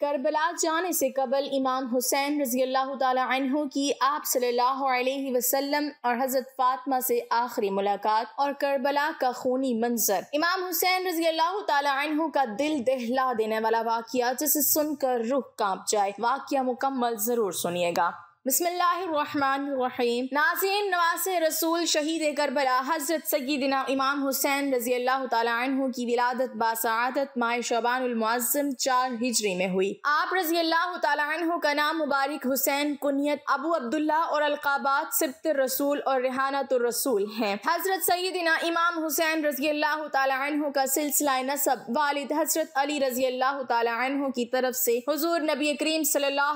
Karbala जाने से कबल इमाम हुसैन रजील्ला तु की आप सल्लल्लाहु अलैहि वसल्लम और हज़रत फातमा से आखिरी मुलाकात और करबला का खूनी मंजर इमाम हुसैन रजील तु का दिल दहला देने वाला वाक्य जिसे सुनकर रुख कांप जाए वाक्य मुकम्मल ज़रूर सुनिएगा बसमीम नाजीन नवास रसूल शहीद करबला हज़रत सैदिना इमाम हुसैन रजी अल्लाह तु की विलादत बासादत माह शबानज़म चार हिजरी में हुई आप रजी अल्लाह तु का नाम मुबारक हुसैन कुनियत अबू अब्दुल्ला और अलकाबाद सिब्त रसूल और रिहानत रसूल हैं हज़रत सैदिना इमाम हुसैन रजी अल्लाह तु का सिलसिला नसब वालिद हज़रत अली रजी अल्लाह तु की तरफ से हजूर नबी करीम सल्ला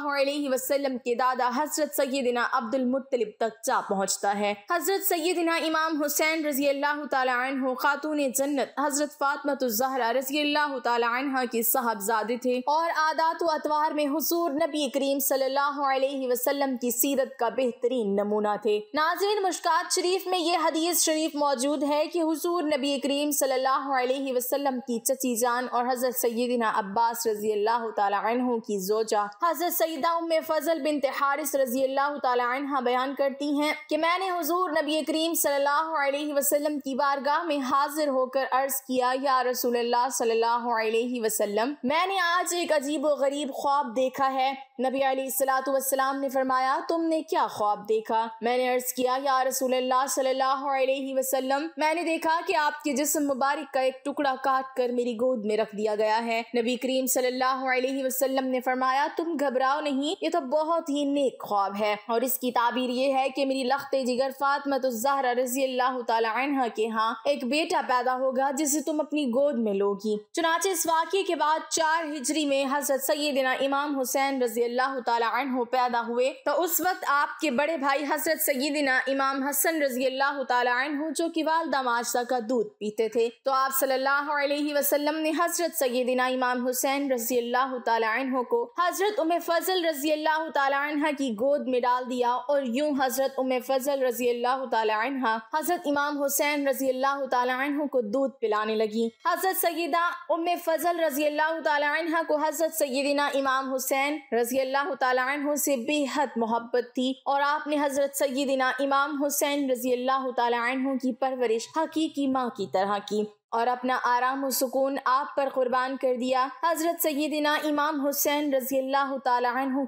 वसलम के दादा हज़रत हजरत सैदिना अब्दुल मुतलिब तक जा पहुँचता है हजरत सैदिना इमाम हुसैन रजी अल्लाह तु खातून जन्नत हजरत फातमतुजहरा रजी अल्लाह तह की साहबजादे थे और आदात अतवार में हजूर नबी करीम सल्लाम की सीरत का बेहतरीन नमूना थे नाजीन मुश्कात शरीफ में ये हदीस शरीफ मौजूद है की हजूर नबी करीम सल्लाम की चची जान और हजरत सैदिना अब्बास रजी अल्लाह तु की जोजा हजरत सईदा उम फजल बिन हारिस रज़ी अल्लाह तह बयान करती हैं कि मैंने हुजूर नबी करीम सल्लल्लाहु अलैहि वसल्लम की बारगाह में हाजिर होकर अर्ज़ किया या रसूल अल्लाह सल्लल्लाहु अलैहि वसल्लम मैंने आज एक अजीब व गरीब ख्वाब देखा है नबी अलैहिस्सलाम ने फरमाया तुमने क्या ख्वाब देखा मैंने अर्ज़ किया या रसूल अल्लाह सल्लल्लाहु अलैहि वसल्लम मैंने देखा कि आपके जिस्म मुबारक का एक टुकड़ा काट कर मेरी गोद में रख दिया गया है नबी करीम सल्लल्लाहु अलैहि वसल्लम ने फरमाया तुम घबराओ नहीं ये तो बहुत ही नेक ख्वाब ख्वाब है और इसकी ताबीर ये है कि मेरी लख्त जिगर फातमतुजहरा रजी अल्लाह तह के यहाँ एक बेटा पैदा होगा जिसे तुम अपनी गोद में लोगी चुनाचे इस वाक्य के बाद चार हिजरी में हजरत सैदिना इमाम हुसैन रजी अल्लाह तह पैदा हुए तो उस वक्त आपके बड़े भाई हजरत सैदिना इमाम हसन रजी अल्लाह तह जो की वालदा माशा का दूध पीते थे तो आप सल्लल्लाहु अलैहि वसल्लम ने हजरत सैदिना इमाम हुसैन रजी अल्लाह तह को हजरत उम फजल रजी अल्लाह तह की गोद गोद में डाल दिया और यूं हजरत उम फजल रजी अल्लाह तहा हजरत इमाम हुसैन रजी अल्लाह तु को दूध पिलाने लगी हजरत सयदा उम फजल रजी अल्लाह तहा को हजरत सईदिना इमाम हुसैन रजी अल्लाह तु से बेहद मोहब्बत थी और आपने हजरत सईदिना इमाम हुसैन रजी अल्लाह तु की परवरिश हकीकी माँ की तरह की और अपना आराम और सुकून आप पर कुर्बान कर दिया हज़रत सैदिना इमाम हुसैन रजी अल्लाह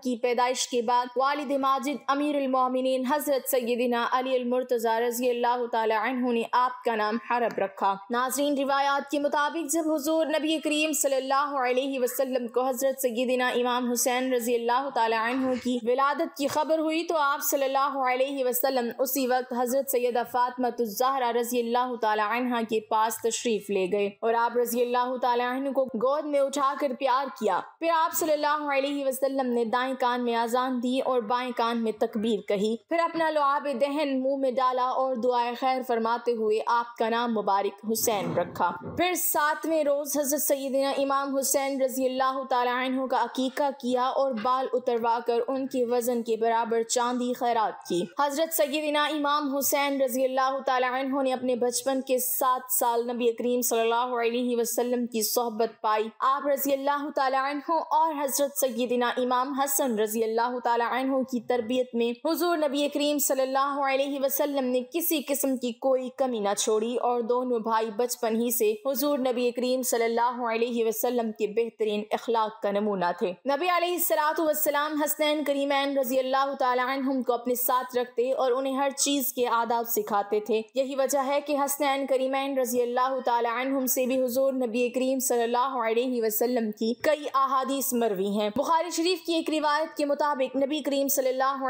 की पैदाइश के बाद वालद माजिद अमीरमिन हज़रत सैदिना अलीमरतज़ा रजी अल्लाह तु ने आपका नाम हरब रखा नाजरीन रिवायात के मुताबिक जब हजूर नबी करीम सल्ला को हज़रत सैदिना इमाम हुसैन रजी अल्लाह तु की विलादत की खबर हुई तो आप सल्ला उसी वक्त हज़रत सैदा फ़ातमतज़ाहरा रजी अल्लाह के पास तशरी तशरीफ ले गए और आप रजी अल्लाह को गोद में उठाकर प्यार किया फिर आप सल्लल्लाहु अलैहि वसल्लम ने दाएं कान में आजान दी और बाएं कान में तकबीर कही फिर अपना लुआब दहन मुंह में डाला और दुआ खैर फरमाते हुए आपका नाम मुबारक हुसैन रखा फिर सातवें रोज हजरत सईदना इमाम हुसैन रजी अल्लाह का अकीका किया और बाल उतरवा कर उनके वजन के बराबर चांदी खैरात की हजरत सईदना इमाम हुसैन रजी अल्लाह तु ने अपने बचपन के सात साल नबी करीम वसल्लम की सोहबत पाई आप रजी अल्लाह तु और हजरत सैदिना इमाम हसन रजी अल्लाह तु की तरबियत में हजूर नबी करीम सल्लल्लाहु अलैहि ने किसी किस्म की कोई कमी न छोड़ी और दोनों भाई बचपन ही से हजूर नबी करीम सल्लल्लाहु अलैहि के बेहतरीन अखलाक का नमूना थे नबी सलाम हसनैन करीम रजी अल्लाह तुम को अपने साथ रखते और उन्हें हर चीज के आदाब सिखाते थे यही वजह है की हसनैन करीमैन रजी अल्लाह तुम से भी हजूर नबी करीम सल्लल्लाहु की कई अहादीस मरवी हैं बुखारी शरीफ की एक रिवायत के मुताबिक नबी करीम सल्लल्लाहु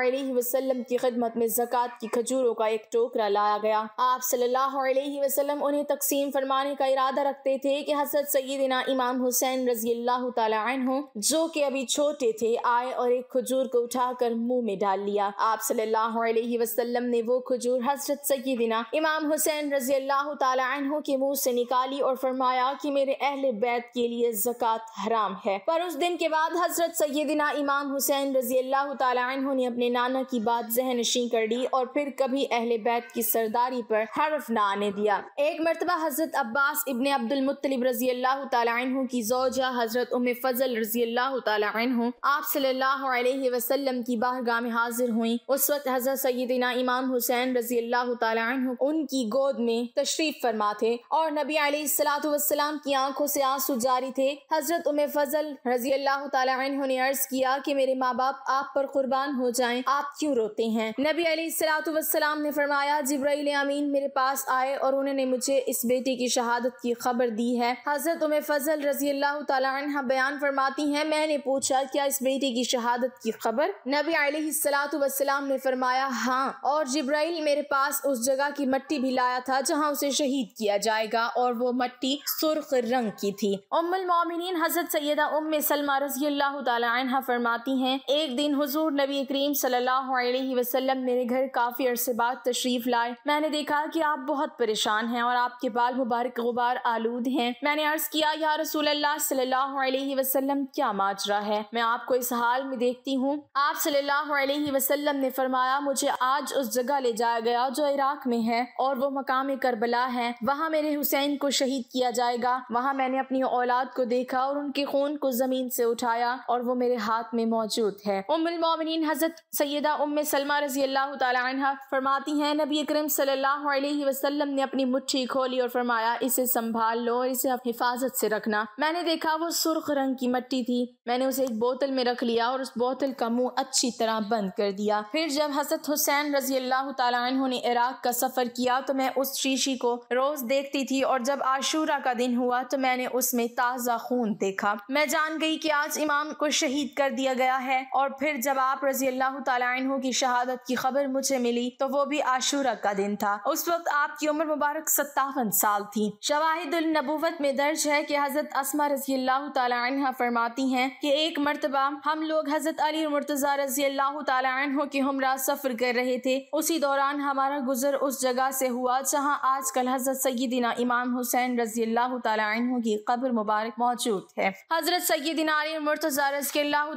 की खिदमत में जक़ात की खजूरों का एक टोकरा लाया गया आप सल्लल्लाहु उन्हें तकसीम फरमाने का इरादा रखते थे कि हजरत सैदिना इमाम हुसैन रजी अल्लाह हो जो कि अभी छोटे थे आए और एक खजूर को उठाकर मुंह में डाल लिया आप सल्लाह ने वो खजूर हजरत सईदिना इमाम हुसैन रजी अल्लाह तु के मुँह से से निकाली और फरमाया कि मेरे अहल बैत के लिए जक़ात हराम है पर उस दिन के बाद हजरत सैदिना इमाम हुसैन रजी अल्लाह ने अपने नाना की बात जहन नशी कर ली और फिर कभी अहल बैत की सरदारी पर हरफ न आने दिया एक मरतबा हजरत अब्बास इबन अब्दुल मुतलिब रजी अल्लाह तु की जोजा हजरत उम फजल रजी अल्लाह तु आप सल्लल्लाहु अलैहि वसल्लम की बारगाह में हाजिर हुई उस वक्त हजरत सैदिना इमाम हुसैन रजी अल्लाह तुम उनकी गोद में तशरीफ फरमा थे और नबी सलाम की आंखों से आंसू जारी थे हजरत उम फजल रजी अल्लाह तु ने अर्ज किया कि मेरे माँ बाप आप पर कुर्बान हो जाएं आप क्यों रोते हैं नबी सलाम ने फरमाया जिब्राइल अमीन मेरे पास आए और उन्होंने मुझे इस बेटे की शहादत की खबर दी है हजरत उम फजल रजी अल्लाह तला बयान फरमाती है मैंने पूछा क्या इस बेटे की शहादत की खबर नबी सलाम ने फरमाया हाँ और जिब्राइल मेरे पास उस जगह की मट्टी भी लाया था जहाँ उसे शहीद किया जाएगा और वो मट्टी सुर्ख रंग की थी उम्मुल मोमिन हजरत सैदा उम सलमा रजी अल्लाह फरमाती हैं एक दिन हुजूर नबी करीम सल्लल्लाहु अलैहि वसल्लम मेरे घर काफ़ी अरसे बाद तशरीफ़ लाए मैंने देखा की आप बहुत परेशान हैं और आपके बाल मुबारक गुबार आलूद हैं मैंने अर्ज़ किया या रसूल अल्लाह सल्लल्लाहु अलैहि वसल्लम क्या माजरा है मैं आपको इस हाल में देखती हूँ आप सल्लल्लाहु अलैहि वसल्लम ने फरमाया मुझे आज उस जगह ले जाया गया जो इराक में है और वो मकाम करबला है वहाँ मेरे हुसैन हुसैन को शहीद किया जाएगा वहाँ मैंने अपनी औलाद को देखा और उनके खून को जमीन से उठाया और वो मेरे हाथ में मौजूद है उमिन हजरत सैदा उम सलमा रजी अल्लाह तह फरमाती हैं नबी करम सल्लल्लाहु अलैहि वसल्लम ने अपनी मुट्ठी खोली और फरमाया इसे संभाल लो और इसे आप हिफाजत से रखना मैंने देखा वो सुर्ख रंग की मट्टी थी मैंने उसे एक बोतल में रख लिया और उस बोतल का मुंह अच्छी तरह बंद कर दिया फिर जब हजरत हुसैन रजी अल्लाह तह ने इराक का सफर किया तो मैं उस शीशी को रोज देखती थी और जब आशूरा का दिन हुआ तो मैंने उसमें ताज़ा खून देखा मैं जान गई कि आज इमाम को शहीद कर दिया गया है और फिर जब आप रजी अल्लाह तु की शहादत की खबर मुझे मिली तो वो भी आशूरा का दिन था उस वक्त आपकी उम्र मुबारक सत्तावन साल थी नबूवत में दर्ज है की हजरत असमा रजी अल्लाह तला फरमाती है की एक मरतबा हम लोग हजरत अली मुर्तज़ा रजी अल्लाह तु के हमरा सफ़र कर रहे थे उसी दौरान हमारा गुजर उस जगह से हुआ जहाँ आजकल हजरत सईदिना इमाम हुसैन रजी अल्लाह तु की कब्र मुबारक मौजूद है हजरत सैदिन आली मुर्तज़ा रजी अल्लाह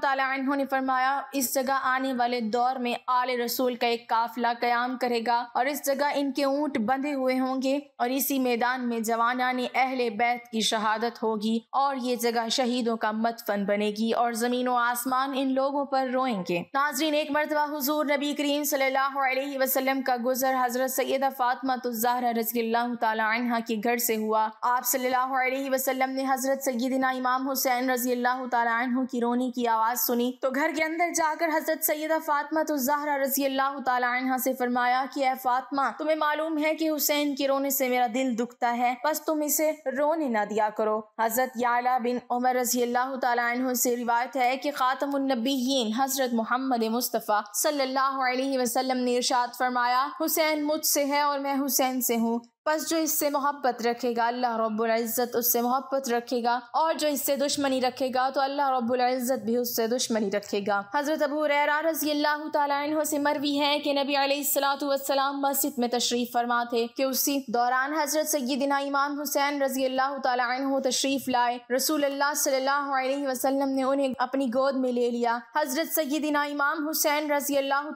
तु ने फरमाया इस जगह आने वाले दौर में आले रसूल का एक काफिला क्याम करेगा और इस जगह इनके ऊँट बंधे हुए होंगे और इसी मैदान में जवानी अहल अहले बैत की शहादत होगी और ये जगह शहीदों का मतफन बनेगी और जमीन व आसमान इन लोगों पर रोएंगे नाजरीन एक मरतबा हजूर नबी करीम सल्लाम का गुजर हजरत सैदा फातमा तो जहरा रजी अल्लाह की घर से हुआ आप सल्लल्लाहु अलैहि वसल्लम ने हजरत सैदिना इमाम हुसैन रजी अल्लाह तु की रोनी की आवाज़ सुनी तो घर के अंदर जाकर हजरत सैदा फातमा तो जहरा रजी अल्लाह तह से फरमाया की ए फातमा तुम्हें मालूम है की हुसैन के रोने से मेरा दिल दुखता है बस तुम इसे रोने ना दिया करो हजरत याला बिन उमर रजी अल्लाह तु से रिवायत है कि ख़ातमनबीन हजरत मोहम्मद मुस्तफ़ा सल्लल्लाहु अलैहि ने इर्शाद फरमाया हुसैन मुझसे है और मैं हुसैन से हूँ बस जो इससे मोहब्बत रखेगा अल्लाह रब्ज़त उससे मोहब्बत रखेगा और जो इससे दुश्मनी रखेगा तो अल्लाह रब्ज़त भी उससे दुश्मनी रखेगा हज़रत अबू रैरा रजी अल्लाह तु से मरवी है कि नबी अलैहिस्सलाम मस्जिद में तशरीफ़ फरमा थे कि उसी दौरान हज़रत सैदिना इमाम हुसैन रजी अल्लाह तु तशरीफ़ लाए रसूल अल्लाह सल्लल्लाहु अलैहि वसल्लम ने उन्हें अपनी गोद में ले लिया हज़रत सैदिना इमाम हुसैन रजी अल्लाह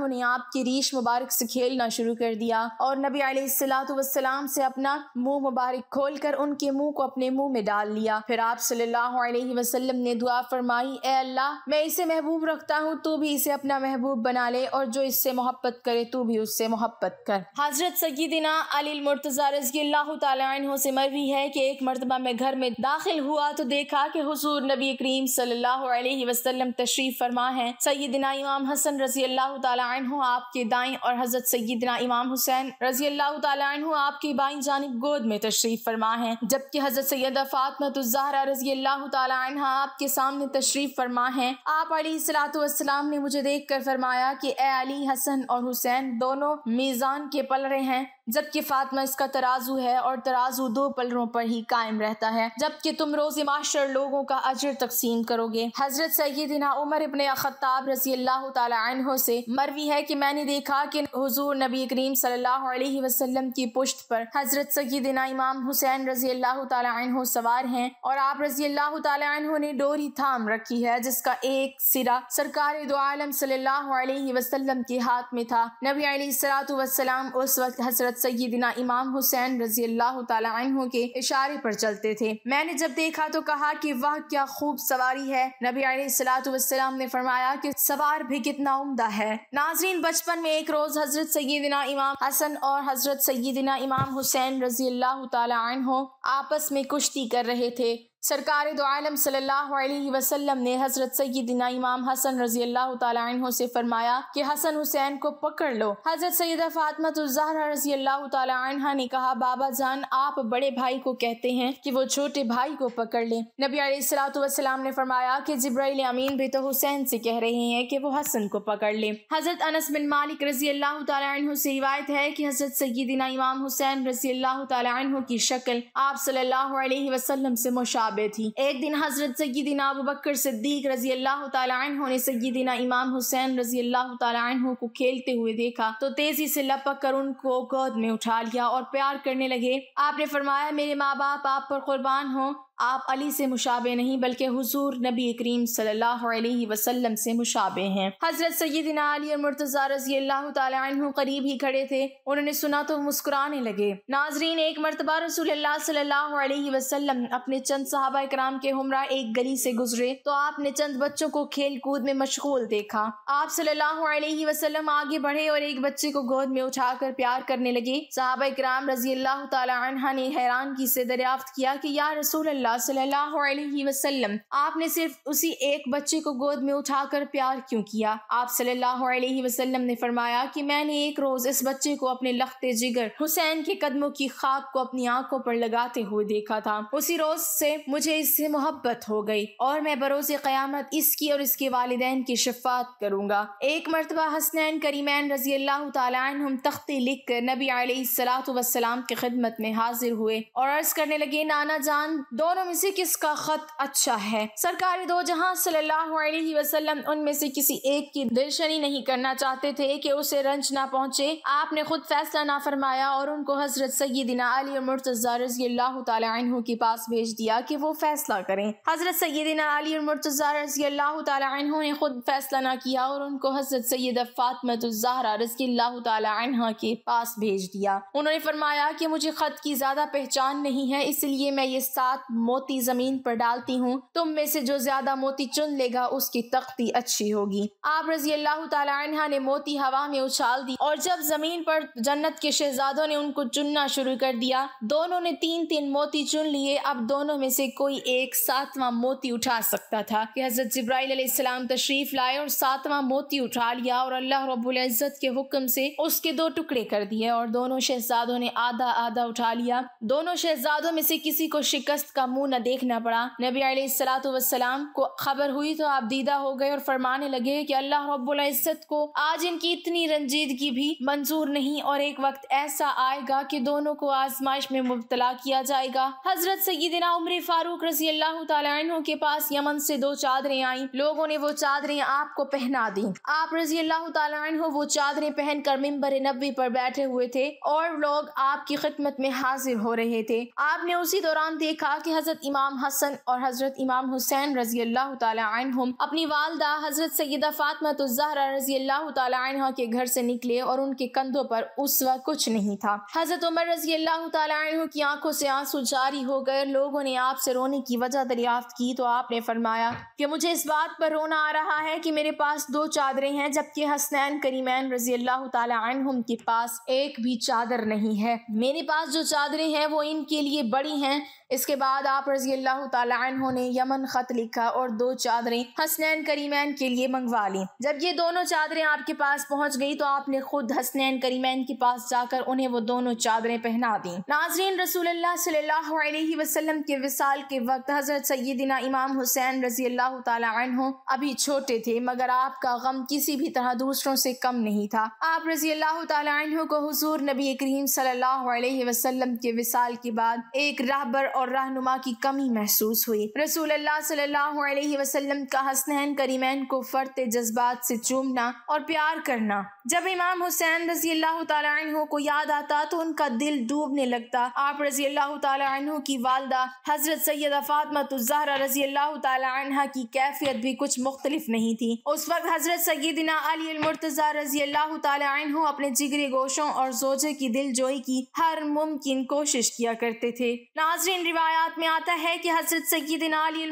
तु ने आपकी रीश मुबारक से खेलना शुरू कर दिया और नबी अलैहिस्सलातु वसलाम से अपना मुंह मुबारक खोलकर उनके मुंह को अपने मुंह में डाल लिया फिर आप सल्लल्लाहु अलैहि वसल्लम ने दुआ फरमाई ए अल्लाह मैं इसे महबूब रखता हूँ तू भी इसे अपना महबूब बना ले और जो इससे मोहब्बत करे तू भी उससे मोहब्बत कर हजरत सगीदिना अली मुर्तजा अल्लाह तु से मरवी है की एक मरतबा में घर में दाखिल हुआ तो देखा की हजूर नबी करीम सल्लल्लाहु तशरीफ फरमा है सईदना इमाम हसन रजी अल्लाह तु आपके दाई और हजरत सईदना इमाम हुसैन रजी अल्लाह तु दोनों आपकी बाई जानब गोद में तशरीफ फरमा है जबकि हजरत सैयद फातमा तो रजी अल्लाह तला आपके सामने तशरीफ फरमा है आप अली सलाम ने मुझे देख कर फरमाया की ए अली हसन और हुसैन दोनों मीज़ान के पल रहे हैं जबकि फातमा इसका तराजू है और तराजू दो पलरों पर ही कायम रहता है जबकि तुम रोज़ माशर लोगों का अजर तकसीम करोगे हजरत सैदिना उमर इबन अखताब रजी अल्लाह तहों से मरवी है की मैंने देखा की हजूर नबी करीम सल्लाम की पुश्त पर हजरत सैदिना इमाम हुसैन रजी अल्लाह तहों सवार है और आप रजी अल्लाह तहों ने डोरी थाम रखी है जिसका एक सिरा सरकार दो आलम सल्लाम के हाथ में था नबी सलात वसलाम उस वक्त हजरत हज़रत इमाम हुसैन रजी अल्लाह तु के इशारे पर चलते थे मैंने जब देखा तो कहा कि वह क्या खूब सवारी है नबी सलाम ने फरमाया कि सवार भी कितना उमदा है नाजरीन बचपन में एक रोज हजरत सैदिना इमाम हसन और हजरत सईदिना इमाम हुसैन रजी अल्लाह तला आपस में कुश्ती कर रहे थे सरकार दो आलम सल्लल्लाहु अलैहि वसल्लम ने हजरत सैदिना इमाम हसन रजी अल्लाह तु से फरमाया कि हसन हुसैन को पकड़ लो हजरत सैदा फातमा रजी अल्लाह तहा ने कहा बाबा जान आप बड़े भाई को कहते हैं कि वो छोटे भाई को पकड़ लें नबी सलाम ने फरमाया कि जब्राइल अमीन भी तो हुसैन से कह रहे हैं कि वो हसन को पकड़ लें हजरत अनस बिन मालिक रजी अल्लाह तु से रिवायत है कि हजरत सैदिना इमाम हुसैन रजी अल्लाह तु की शक्ल आप सल्लाम अलैहि से मुशाब शाबे थी एक दिन हजरत सैदिना अबू बकर सिद्दीक रजी अल्लाह तु ने सैदिना इमाम हुसैन रजी अल्लाह तु को खेलते हुए देखा तो तेजी से लपक कर उनको गोद में उठा लिया और प्यार करने लगे आपने फरमाया मेरे माँ बाप आप पर कुर्बान हो आप अली से मुशाबे नहीं बल्कि हुजूर नबी करीम सल्लल्लाहु अलैहि वसल्लम से मुशाबे हैं हजरत सैदिना अली और मुर्तज़ा रजी अल्लाह करीब ही खड़े थे उन्होंने सुना तो मुस्कुराने लगे नाजरीन एक मरतबा रसूल सल्लल्लाहु अलैहि वसल्लम अपने चंद सहाबा कराम के हमरा एक गली से गुजरे तो आपने चंद बच्चों को खेल कूद में मशगूल देखा आप सल्लल्लाहु अलैहि वसल्लम आगे बढ़े और एक बच्चे को गोद में उठाकर प्यार करने लगे सहाबा कराम रजी अल्लाह तला ने की से दरियाफ्त किया कि या रसूल अल्लाह वसल्लम आपने सिर्फ उसी एक बच्चे को गोद में उठाकर प्यार क्यों किया आप सल्लल्लाहु अलैहि वसल्लम ने फरमाया कि मैंने एक रोज इस बच्चे को अपने लखते जिगर हुसैन के कदमों की खाक को अपनी आंखों पर लगाते हुए देखा था उसी रोज से मुझे इससे मोहब्बत हो गई और मैं बरोज क्यामत इसकी और इसके वाले की शफात करूँगा एक मरतबा हसनैन करीमैन रजी अल्लाह तुम तख्ती लिख कर नबी सलाम की खिदमत में हाजिर हुए और अर्ज करने लगे नाना जान दोनों दोनों में से किसका खत अच्छा है सरकार दो जहां वसल्लम उनमें से किसी एक की दिलशनी नहीं करना चाहते थे कि उसे रंज ना पहुंचे आपने खुद फैसला ना फरमाया और उनको हजरत सैदिना अली मुर्तजा रजी के पास भेज दिया कि वो फैसला करें हजरत सैदिना अली मुर्तजा रजी तु ने खुद फैसला ना किया और उनको हजरत सैद फातमतुजहरा रजी के पास भेज दिया उन्होंने फरमाया कि मुझे खत की ज्यादा पहचान नहीं है इसलिए मैं ये सात मोती जमीन पर डालती हूँ तुम में से जो ज्यादा मोती चुन लेगा उसकी तख्ती अच्छी होगी आप रजी अल्लाह तला ने मोती हवा में उछाल दी और जब जमीन पर जन्नत के शहजादों ने उनको चुनना शुरू कर दिया दोनों ने तीन तीन मोती चुन लिए अब दोनों में से कोई एक सातवां मोती उठा सकता था कि हजरत जब्राहम तशरीफ लाए और सातवां मोती उठा लिया और अल्लाह रबुल्ज़त के हुक्म से उसके दो टुकड़े कर दिए और दोनों शहजादों ने आधा आधा उठा लिया दोनों शहजादों में से किसी को शिकस्त का मुंह न देखना पड़ा नबी सलाम को खबर हुई तो आप दीदा हो गए और फरमाने लगे कि अल्लाह रब्बुल इज़्ज़त को आज इनकी इतनी रंजीदगी भी मंजूर नहीं और एक वक्त ऐसा आएगा कि दोनों को आजमाइश में मुबतला किया जाएगा हजरत सईदिना उम्र फारूक रजी अल्लाह तु के पास यमन से दो चादरें आई लोगों ने वो चादरें आपको पहना दी आप रजी अल्लाह तु वो चादरें पहन कर मम्बर नबी पर बैठे हुए थे और लोग आपकी खिदमत में हाजिर हो रहे थे आपने उसी दौरान देखा की हज़रत इमाम हसन और हज़रत इमाम हुसैन रजी अल्लाह तुम अपनी वालदा हज़रत सैदा फ़ातमा तो जहरा रजी अल्लाह तह के घर से निकले और उनके कंधों पर उस वक्त कुछ नहीं था हज़रत उमर रजी अल्लाह तह की आंखों से आंसू जारी हो गए लोगों ने आपसे रोने की वजह दरियाफ्त की तो आपने फरमाया कि मुझे इस बात पर रोना आ रहा है कि मेरे पास दो चादरें हैं जबकि हसनैन करीमैन रजी अल्लाह तुम के पास एक भी चादर नहीं है मेरे पास जो चादरें हैं वो इनके लिए बड़ी हैं इसके बाद आप रजी अल्लाह तु ने यमन ख़त लिखा और दो चादरें हसनैन करीमैन के लिए मंगवा ली जब ये दोनों चादरें आपके पास पहुंच गई तो आपने खुद हसनैन करीमैन के पास जाकर उन्हें वो दोनों चादरें पहना दी नाजरीन रसूल वसल्लम के विसाल के वक्त हजरत सैदिना इमाम हुसैन रजी अल्लाह तु अभी छोटे थे मगर आपका गम किसी भी तरह दूसरों से कम नहीं था आप रजी अल्लाह तु को हजूर नबी करीम सल्लल्लाहु के विसाल के बाद एक राहबर और रहनुमा की कमी महसूस हुई रसूल सल्लाम वसल्लम का हसनैन करीमैन को फरते जज्बात से चूमना और प्यार करना जब इमाम हुसैन रजी अल्लाह तु को याद आता तो उनका दिल डूबने लगता आप रजी अल्लाह तु की वालदा हजरत सैयद फातमा तुजहरा रजी अल्लाह तह की कैफियत भी कुछ मुख्तलिफ नहीं थी उस वक्त हजरत सैदिना अली मुर्तज़ा रजी अल्लाह तु अपने जिगरी गोशों और सोझे की दिल जोई की हर मुमकिन कोशिश किया करते थे नाजरीन रिवायात में आता है कि हजरत सईद अली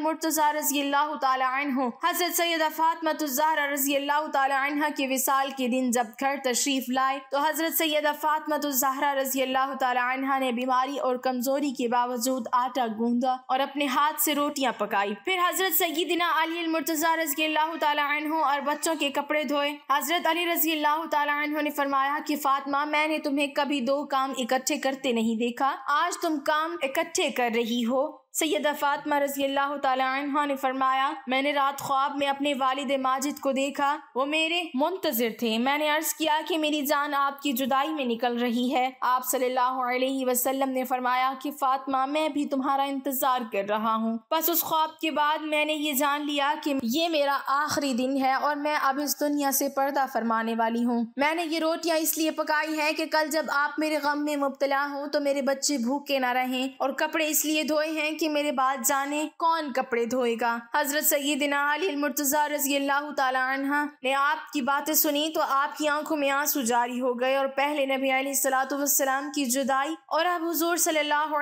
रजी अल्लाह तु हजरत सैद फ़ातमतुज़हरा रजी अल्लाह तह के विसाल के दिन जब घर तशरीफ़ लाए तो हजरत सैद फ़ातमतुज़हरा रजी अल्लाह तह ने बीमारी और कमज़ोरी के बावजूद आटा गूंदा और अपने हाथ से रोटियाँ पकाई फिर हजरत सैदिना अली मुर्तज़ा रजी अल्लाह तु और बच्चों के कपड़े धोए हजरत अली रजी अल्लाह तु ने फरमाया कि फातमा मैंने तुम्हें कभी दो काम इकट्ठे करते नहीं देखा आज तुम काम इकट्ठे कर कर रही हो सैयद फातमा रजी अल्लाह तह ने फरमाया मैंने रात ख्वाब में अपने वालिद माजिद को देखा वो मेरे मुंतजर थे मैंने अर्ज किया कि मेरी जान आपकी जुदाई में निकल रही है आप सल्लल्लाहु अलैहि वसल्लम ने फरमाया कि फातमा मैं भी तुम्हारा इंतजार कर रहा हूँ बस उस ख्वाब के बाद मैंने ये जान लिया की ये मेरा आखिरी दिन है और मैं अब इस दुनिया से पर्दा फरमाने वाली हूँ मैंने ये रोटियाँ इसलिए पकाई है की कल जब आप मेरे गम में मुबतला हूँ तो मेरे बच्चे भूखे ना रहे और कपड़े इसलिए धोए हैं की कि मेरे बाद जाने कौन कपड़े धोएगा हजरत सईदिना मुर्तज़ा रजी अल्लाह तला ने आपकी बातें सुनी तो आपकी आंखों में आंसू जारी हो गए और पहले नबी सलाम की जुदाई और अब हजूर सल्लल्लाहु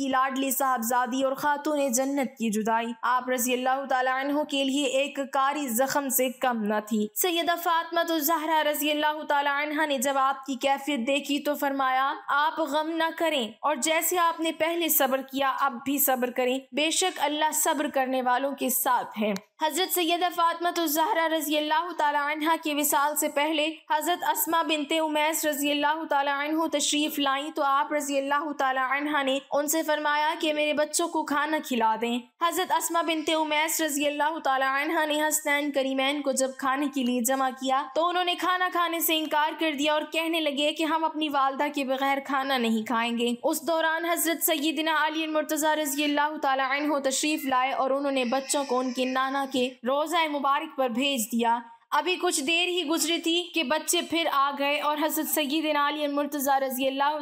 की लाडली साहबजादी और खातून जन्नत की जुदाई आप रजी अल्लाह तहों के लिए एक कारी जख्म से कम न थी सैदा फातमा तो जहरा रजी अल्लाह तला ने जब आपकी कैफियत देखी तो फरमाया आप गम न करें और जैसे आपने पहले सब्र किया अब भी सब्र करें बेशक अल्लाह सब्र करने वालों के साथ हैं हज़रत सैद फ़ातमत तो रजी अल्लाह तह के विसाल से पहले हज़रत असमा बिनते उमैस रजी अल्लाह तह तशरीफ़ लाई तो आप रजी अल्लाह तह ने उनसे फरमाया कि मेरे बच्चों को खाना खिला दें हज़रत असमा बिनते उमैस रजी अल्लाह तह ने हसनैन करीमैन को जब खाने के लिए जमा किया तो उन्होंने खाना खाने से इनकार कर दिया और कहने लगे कि हम अपनी वालदा के बगैर खाना नहीं खाएंगे उस दौरान हज़रत सैदिना अली मुर्तज़ा रजी अल्लाह तह तशरीफ़ लाए और उन्होंने बच्चों को उनके नाना के रोज़ा मुबारक पर भेज दिया अभी कुछ देर ही गुजरी थी कि बच्चे फिर आ गए और हजरत सईद अली मुर्तजा रजी अल्लाह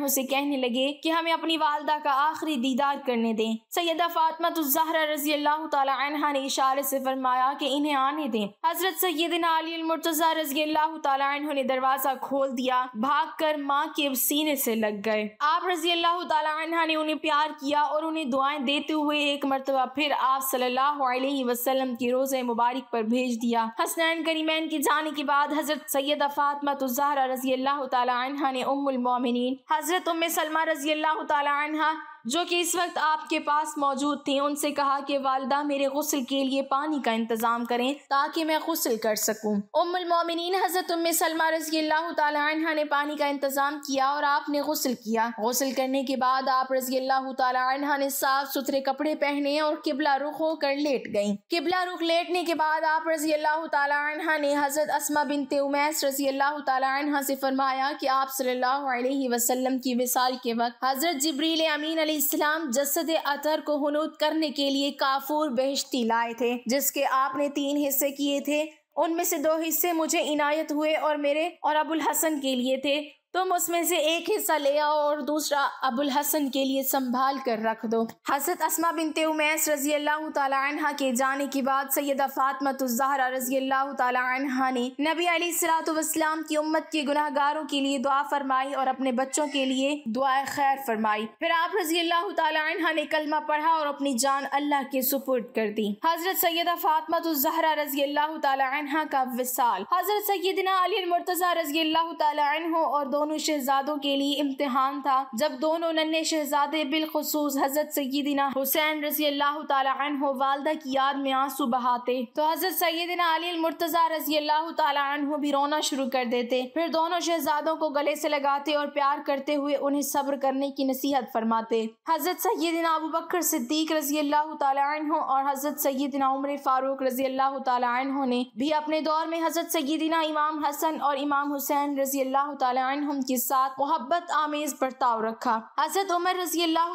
तु से कहने लगे कि हमें अपनी वालदा का आखिरी दीदार करने दें सैदा फातमा रजी अल्लाह तला ने इशारे से फरमाया कि इन्हें आने दें हजरत सैदना अली मुर्तजा रजी अल्लाह तह ने दरवाजा खोल दिया भाग कर माँ के सीने से लग गए आप रजी अल्लाह तला ने उन्हें प्यार किया और उन्हें दुआएं देते हुए एक मरतबा फिर आप सल्लल्लाहु के रोज़ मुबारक पर भेज दिया हसन हुसैन करीमैन के जाने के बाद हजरत सैयद फातमा तो जहरा रजी अल्लाह तला ने उमिन हजरत उम सलमा रजी अल्लाह तला जो कि इस वक्त आपके पास मौजूद थी उनसे कहा कि वालदा मेरे गसल के लिए पानी का इंतजाम करें ताकि मैं गसल कर सकूँ उम्मिन हजरत उम सलमा रजी अल्लाह तह ने पानी का इंतजाम किया और आपने गसल किया गसल करने के बाद आप रजी अल्लाह तह ने साफ सुथरे कपड़े पहने और किबला रुख होकर लेट गई किबला रुख लेटने के बाद आप रजी अल्लाह तह ने हजरत असमा बिन तेमैस रजी अल्लाह तह से फरमाया कि आप सल्लाम की विसाल के वक्त हजरत जबरील अमीन इस्लाम जसद अतर को हनूद करने के लिए काफूर बहिश्ती लाए थे जिसके आपने तीन हिस्से किए थे उनमें से दो हिस्से मुझे इनायत हुए और मेरे और अबुल हसन के लिए थे तुम उसमें से एक हिस्सा ले आओ और दूसरा अबुल हसन के लिए संभाल कर रख दो हजरत असमा बिनते उमैस रजी अल्लाह तला के जाने के बाद सैदा फातमतुजहरा रजी अल्लाह तला ने नबी अलीसलाम की उम्मत के गुनागारों के लिए दुआ फरमाई और अपने बच्चों के लिए दुआ खैर फरमाई फिर आप रजी अल्लाह तला ने कलमा पढ़ा और अपनी जान अल्लाह के सुपुर्द कर दी हजरत सैदा फातमतरा रजी अल्लाह तला का विशाल हजरत सैदना अली मुर्तज़ा रजी अल्लाह तला और दो दोनों शहजादों के लिए इम्तहान था जब दोनों नन्हे शहजादे बिलखसूस हजरत सईदिना हुसैन रजी अल्लाह तु वालदा की याद में आंसू बहाते तो हजरत सैदिना अली मुर्तज़ा रजी अल्लाह तु भी रोना शुरू कर देते फिर दोनों शहजादों को गले से लगाते और प्यार करते हुए उन्हें सब्र करने की नसीहत फरमाते हजरत सैदिना अबू बकर सिद्दीक रजी अल्लाह तु और हजरत सैदिना उम्र फारूक रजी अल्लाह तु ने भी अपने दौर में हजरत सैदिना इमाम हसन और इमाम हुसैन रजी अल्लाह तु के साथ मोहब्बत आमेज बर्ताव रखा हजरत उमर रजी अल्लाह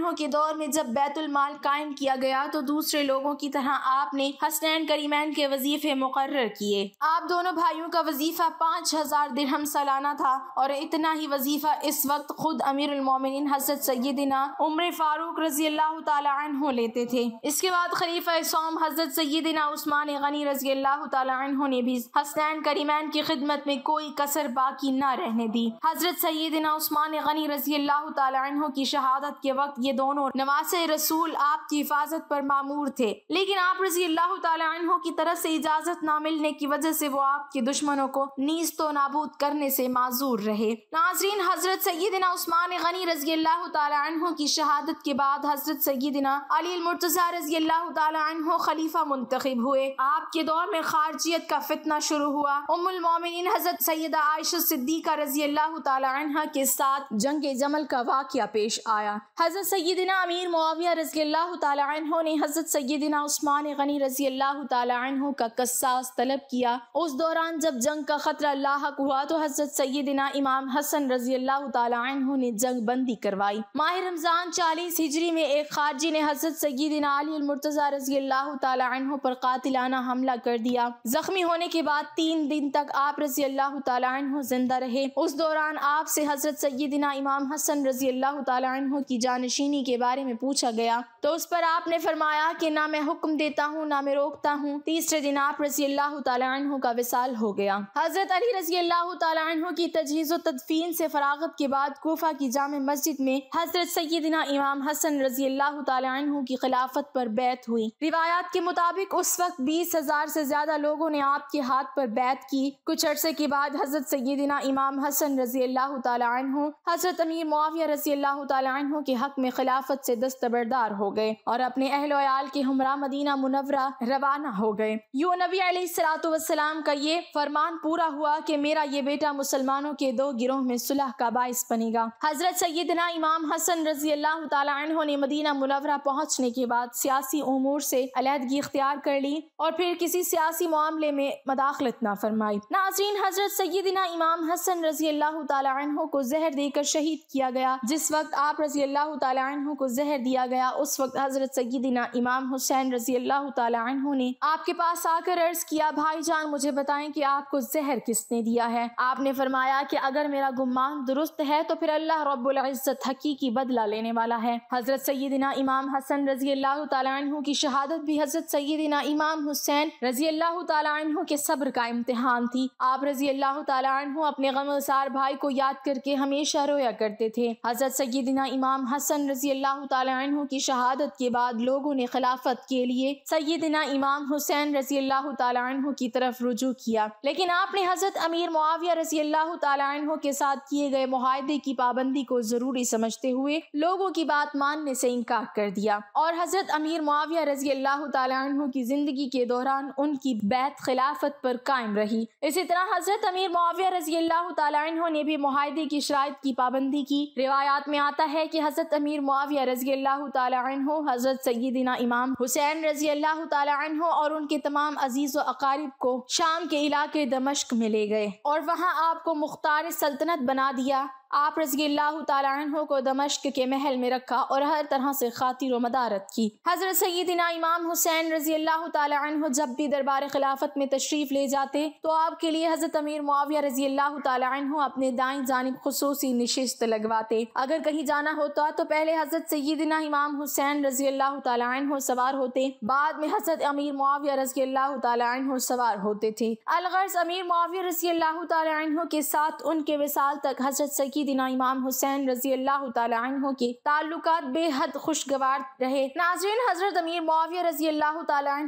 तु के दौर में जब बैतुलमाल कायम किया गया तो दूसरे लोगों की तरह आपने हसनैन करीमैन के वजीफे मुकर किए आप दोनों भाइयों का वजीफा पाँच हजार दिरहम सालाना था और इतना ही वजीफा इस वक्त खुद अमीर उलमोमिन हजरत सैदिना उम्र फारूक रजी अल्लाह तु लेते थे इसके बाद खलीफा सोम हजरत सैदिना उस्मान गनी रजी अल्लाह तु ने भी हसनैन करीमैन की खिदमत में कोई कसर बाकी न रहने दी दी हजरत सैदिना उस्मान गनी रजी अल्लाह तन की शहादत के वक्त ये दोनों नवास रसूल आपकी हिफाजत पर मामूर थे लेकिन आप रजी अल्लाह तन की तरफ से इजाजत ना मिलने की वजह से वो आपके दुश्मनों को नीज तो नाबूद करने से माजूर रहे नाजरीन हजरत सैदिना उस्मान गनी रजी अल्लाह तन की शहादत के बाद हजरत सैदिना अली मुर्तजा रजी अल्लाह तन खलीफा मुंतखब हुए आपके दौर में खारजियत का फितना शुरू हुआ उमुल मोमिन हजरत सैदा आयशा सिद्दीका रजी रजील्ला के साथ जंग जमल का वाक़ पेश आया हज़रत सैदिना अमीर मुआविया रजी अल्लाह तहों ने हज़रत सैदिना उस्मान गनी रजी अल्लाह तहों का कस्सास तलब किया उस दौरान जब जंग का ख़तरा लाक हुआ तो हज़रत सैदिना इमाम हसन रजी अल्लाह तहों ने जंग बंदी करवाई माह रमज़ान चालीस हिजरी में एक खारजी ने हज़रत सैदिना रजी अल्लाह तहों पर कातिलाना हमला कर दिया जख्मी होने के बाद तीन दिन तक आप रजी अल्लाह तहों जिंदा रहे उस दौरान आपसे हज़रत सैदिना इमाम हसन रजी अल्लाह तु की जानशीनी के बारे में पूछा गया तो उस पर आपने फरमाया कि ना मैं हुक्म देता हूँ ना मैं रोकता हूँ तीसरे दिन आप रजी अल्लाह तु का विसाल हो गया हज़रत अली रजी अल्लाह तु की तजहीज़ तदफीन से फरागत के बाद कोफा की जाम मस्जिद में हज़रत सैदिना इमाम हसन रजी अल्लाह तु की खिलाफत पर बैत हुई रिवायात के मुताबिक उस वक्त बीस हज़ार से ज़्यादा लोगों ने आपके हाथ पर बैत की कुछ अरसे के बाद हज़रत सैदिना इमाम हसन हसन रजी अल्लाह तु हजरत अमीर मुआविया रजी अल्लाह के हक में खिलाफत से दस्तबरदार हो गए और अपने अहलोयाल के हमरा मदीना मुनवरा रवाना हो गए यू नबी सलाम का ये फरमान पूरा हुआ कि मेरा ये बेटा मुसलमानों के दो गिरोह में सुलह का बायस बनेगा हजरत सैदना इमाम हसन रजी अल्लाह तु ने मदीना मुनवरा पहुँचने के बाद सियासी उमूर से अलीहदगी इख्तियार कर ली और फिर किसी सियासी मामले में मदाखलत ना फरमाई नाजरीन हजरत सैदना इमाम हसन रजी रजी अल्लाह तह को जहर देकर शहीद किया गया जिस वक्त आप रजी अल्लाह तह को जहर दिया गया उस वक्त हजरत सईदिना इमाम हुसैन रजी अल्लाह तह ने आपके पास आकर अर्ज किया भाई जान मुझे बताए की आपको जहर किसने दिया है आपने फरमाया की अगर मेरा गुमान दुरुस्त है तो फिर अल्लाह रब्ज़त हकीकी बदला लेने वाला है हजरत सैदिना इमाम हसन रजी अल्लाह तु की शहादत भी हजरत सैदिना इमाम हुसैन रजी अल्लाह तु के सब्र का इम्तहान थी आप रजी अल्लाह तु अपने गम चार भाई को याद करके हमेशा रोया करते थे हजरत सईदिना इमाम हसन रजी अल्लाह तु की शहादत के बाद लोगों ने खिलाफत के लिए सैदिना इमाम हुसैन रजी अल्लाह तु की तरफ रुजू किया लेकिन आपने हजरत अमीर मुआविया रजी अल्लाह तु के साथ किए गए माहदे की पाबंदी को जरूरी समझते हुए लोगों की बात मानने से इनकार कर दिया और हजरत अमीर मुआविया रजी अल्लाह तु की जिंदगी के दौरान उनकी बैत खिलाफत पर कायम रही इसी तरह हजरत अमीर मुआविया रजी अल्लाह ने भी माहदे की शराइ की पाबंदी की रिवायात में आता है कि हजरत अमीर मुआविया रजी अल्लाह तहो हजरत सईदिना इमाम हुसैन रजी अल्लाह तहो और उनके तमाम अजीज व अकारीब को शाम के इलाके दमश्क में ले गए और वहाँ आपको मुख्तार सल्तनत बना दिया आप रजी अल्लाह को दमश्क के महल में रखा और हर तरह से खातिर व मदारत की हजरत सईदिना इमाम हुसैन रजी अल्लाह जब भी दरबार खिलाफत में तशरीफ ले जाते तो आपके लिए हजरत अमीर मुआविया रजी अल्लाह अपने दाई जानब खसूसी नशस्त लगवाते अगर कहीं जाना होता तो पहले हजरत सईदिना इमाम हुसैन रजी अल्लाह तु सवार होते बाद में हजरत अमीर मुआविया रजी अल्लाह तु सवार होते थे अलगर्ज अमीर मुआविया रजी अल्लाह तन के साथ उनके विसाल तक हजरत सईद सईदिना इमाम हुसैन रजी अल्लाह तु के ताल्लुक बेहद खुशगवार रहे नाजरीन हजरत अमीर मुआविया रजी अल्लाह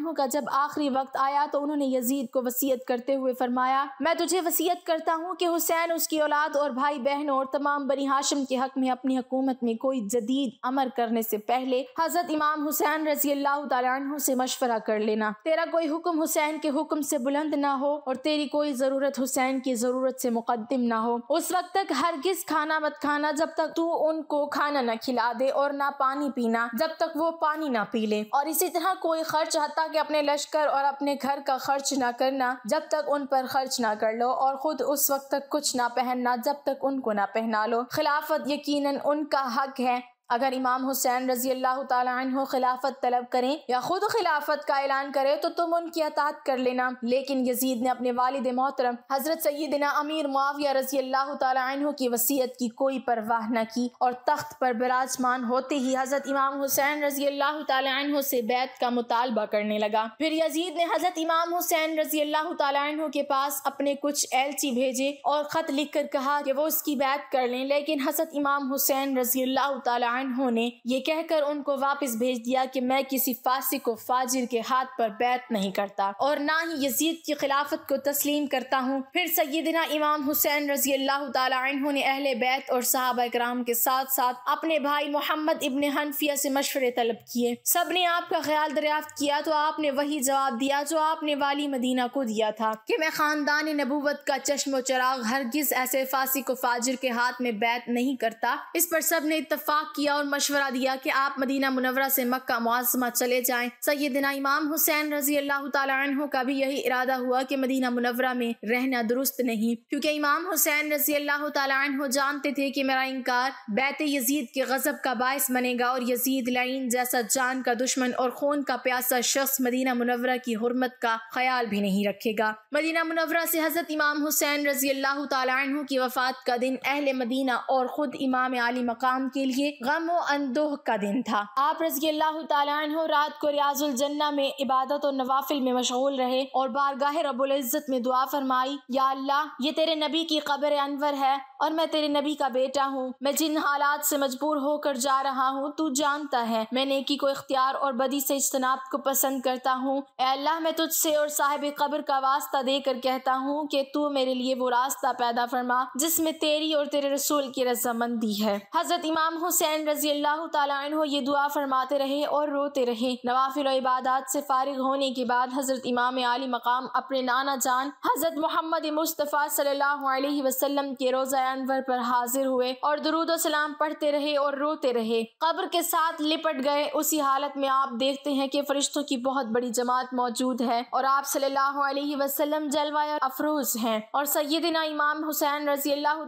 तु का जब आखिरी वक्त आया तो उन्होंने यजीद को वसीयत करते हुए फरमाया मैं तुझे वसीयत करता हूँ कि हुसैन उसकी औलाद और भाई बहनों और तमाम बनी हाशम के हक में अपनी हुकूमत में कोई जदीद अमर करने से पहले हजरत इमाम हुसैन रजी अल्लाह तु से मशवरा कर लेना तेरा कोई हुक्म हुसैन के हुक्म से बुलंद ना हो और तेरी कोई जरूरत हुसैन की जरूरत से मुकदम ना हो उस वक्त तक हर प्लीज खाना मत खाना जब तक तू उनको खाना ना खिला दे और ना पानी पीना जब तक वो पानी ना पी ले और इसी तरह कोई खर्च हत्या के अपने लश्कर और अपने घर का खर्च ना करना जब तक उन पर खर्च ना कर लो और खुद उस वक्त तक कुछ ना पहनना जब तक उनको ना पहना लो खिलाफत यकीनन उनका हक है अगर इमाम हुसैन रजी अल्लाह तु खिलाफत तलब करें या खुद खिलाफत का ऐलान करें तो तुम उनकी अतात कर लेना लेकिन यजीद ने अपने वालिद मोहतरम हजरत सैदिना अमीर मुआविया रजी अल्लाह तु की वसीयत की कोई परवाह न की और तख्त पर बराजमान होते ही हजरत इमाम हुसैन रजी अल्लाह तु से बैत का मुतालबा करने लगा फिर यजीद ने हजरत इमाम हुसैन रजी अल्लाह तु के पास अपने कुछ एलची भेजे और खत लिख कर कहा कि वो उसकी बैत कर लें लेकिन हजरत इमाम हुसैन रजी अल्लाह तु कानहो होने ये कहकर उनको वापस भेज दिया कि मैं किसी फांसी को फाजिर के हाथ पर बैत नहीं करता और ना ही यजीद की खिलाफत को तस्लीम करता हूँ फिर सयदना इमाम हुसैन रजी अल्लाह तहों ने अहल बैत और साहब कराम के साथ साथ अपने भाई मोहम्मद इबन हनफिया से मशवरे तलब किए सब ने आपका ख्याल दरियाफ्त किया तो आपने वही जवाब दिया जो आपने वाली मदीना को दिया था कि मैं खानदान नबूवत का चश्मो चराग हरगिज ऐसे फांसी को फाजिर के हाथ में बैत नहीं करता इस पर सब ने इतफाक किया दिया और मशवरा दिया कि आप मदीना मुनवरा से मक्का मुआजमा चले जाएं सैदिना इमाम हुसैन रजी अल्लाह तु का भी यही इरादा हुआ कि मदीना मुनवरा में रहना दुरुस्त नहीं क्योंकि इमाम हुसैन रजी अल्लाह तु जानते थे कि मेरा इनकार बैत यजीद के गजब का बायस बनेगा और यजीद लाइन जैसा जान का दुश्मन और खून का प्यासा शख्स मदीना मुनवरा की हरमत का ख्याल भी नहीं रखेगा मदीना मुनवरा से हजरत इमाम हुसैन रजी अल्लाह तु की वफात का दिन अहल मदीना और खुद इमाम आली मकाम के लिए गम याम अंदोह का दिन था आप रजी अल्लाह तु रात को रियाजुल जन्ना में इबादत और नवाफिल में मशगूल रहे और बारगाह रबुल इज़्ज़त में दुआ फरमाई या अल्लाह ये तेरे नबी की कब्र अनवर है और मैं तेरे नबी का बेटा हूँ मैं जिन हालात से मजबूर होकर जा रहा हूँ तू जानता है मैं नेकी को इख्तियार और बदी से इज्तनाब को पसंद करता हूँ अल्लाह मैं तुझसे और साहिब कब्र का वास्ता देकर कहता हूँ कि तू मेरे लिए वो रास्ता पैदा फरमा जिसमें तेरी और तेरे रसूल की रजामंदी है हजरत इमाम हुसैन रजी अल्लाह तु ये दुआ फरमाते रहे और रोते रहे नवाफिल इबादत से फारिग होने के बाद हज़रत इमाम आली मकाम अपने नाना जान हज़रत मोहम्मद मुस्तफ़ा सल्लल्लाहु अलैहि वसल्लम के रोज़ा अनवर पर हाजिर हुए और दरूद सलाम पढ़ते रहे और रोते रहे कब्र के साथ लिपट गए उसी हालत में आप देखते हैं कि फरिश्तों की बहुत बड़ी जमात मौजूद है और आप सल्लल्लाहु अलैहि वसल्लम जलवा अफरोज है और सैदिना इमाम हुसैन रजी अल्लाह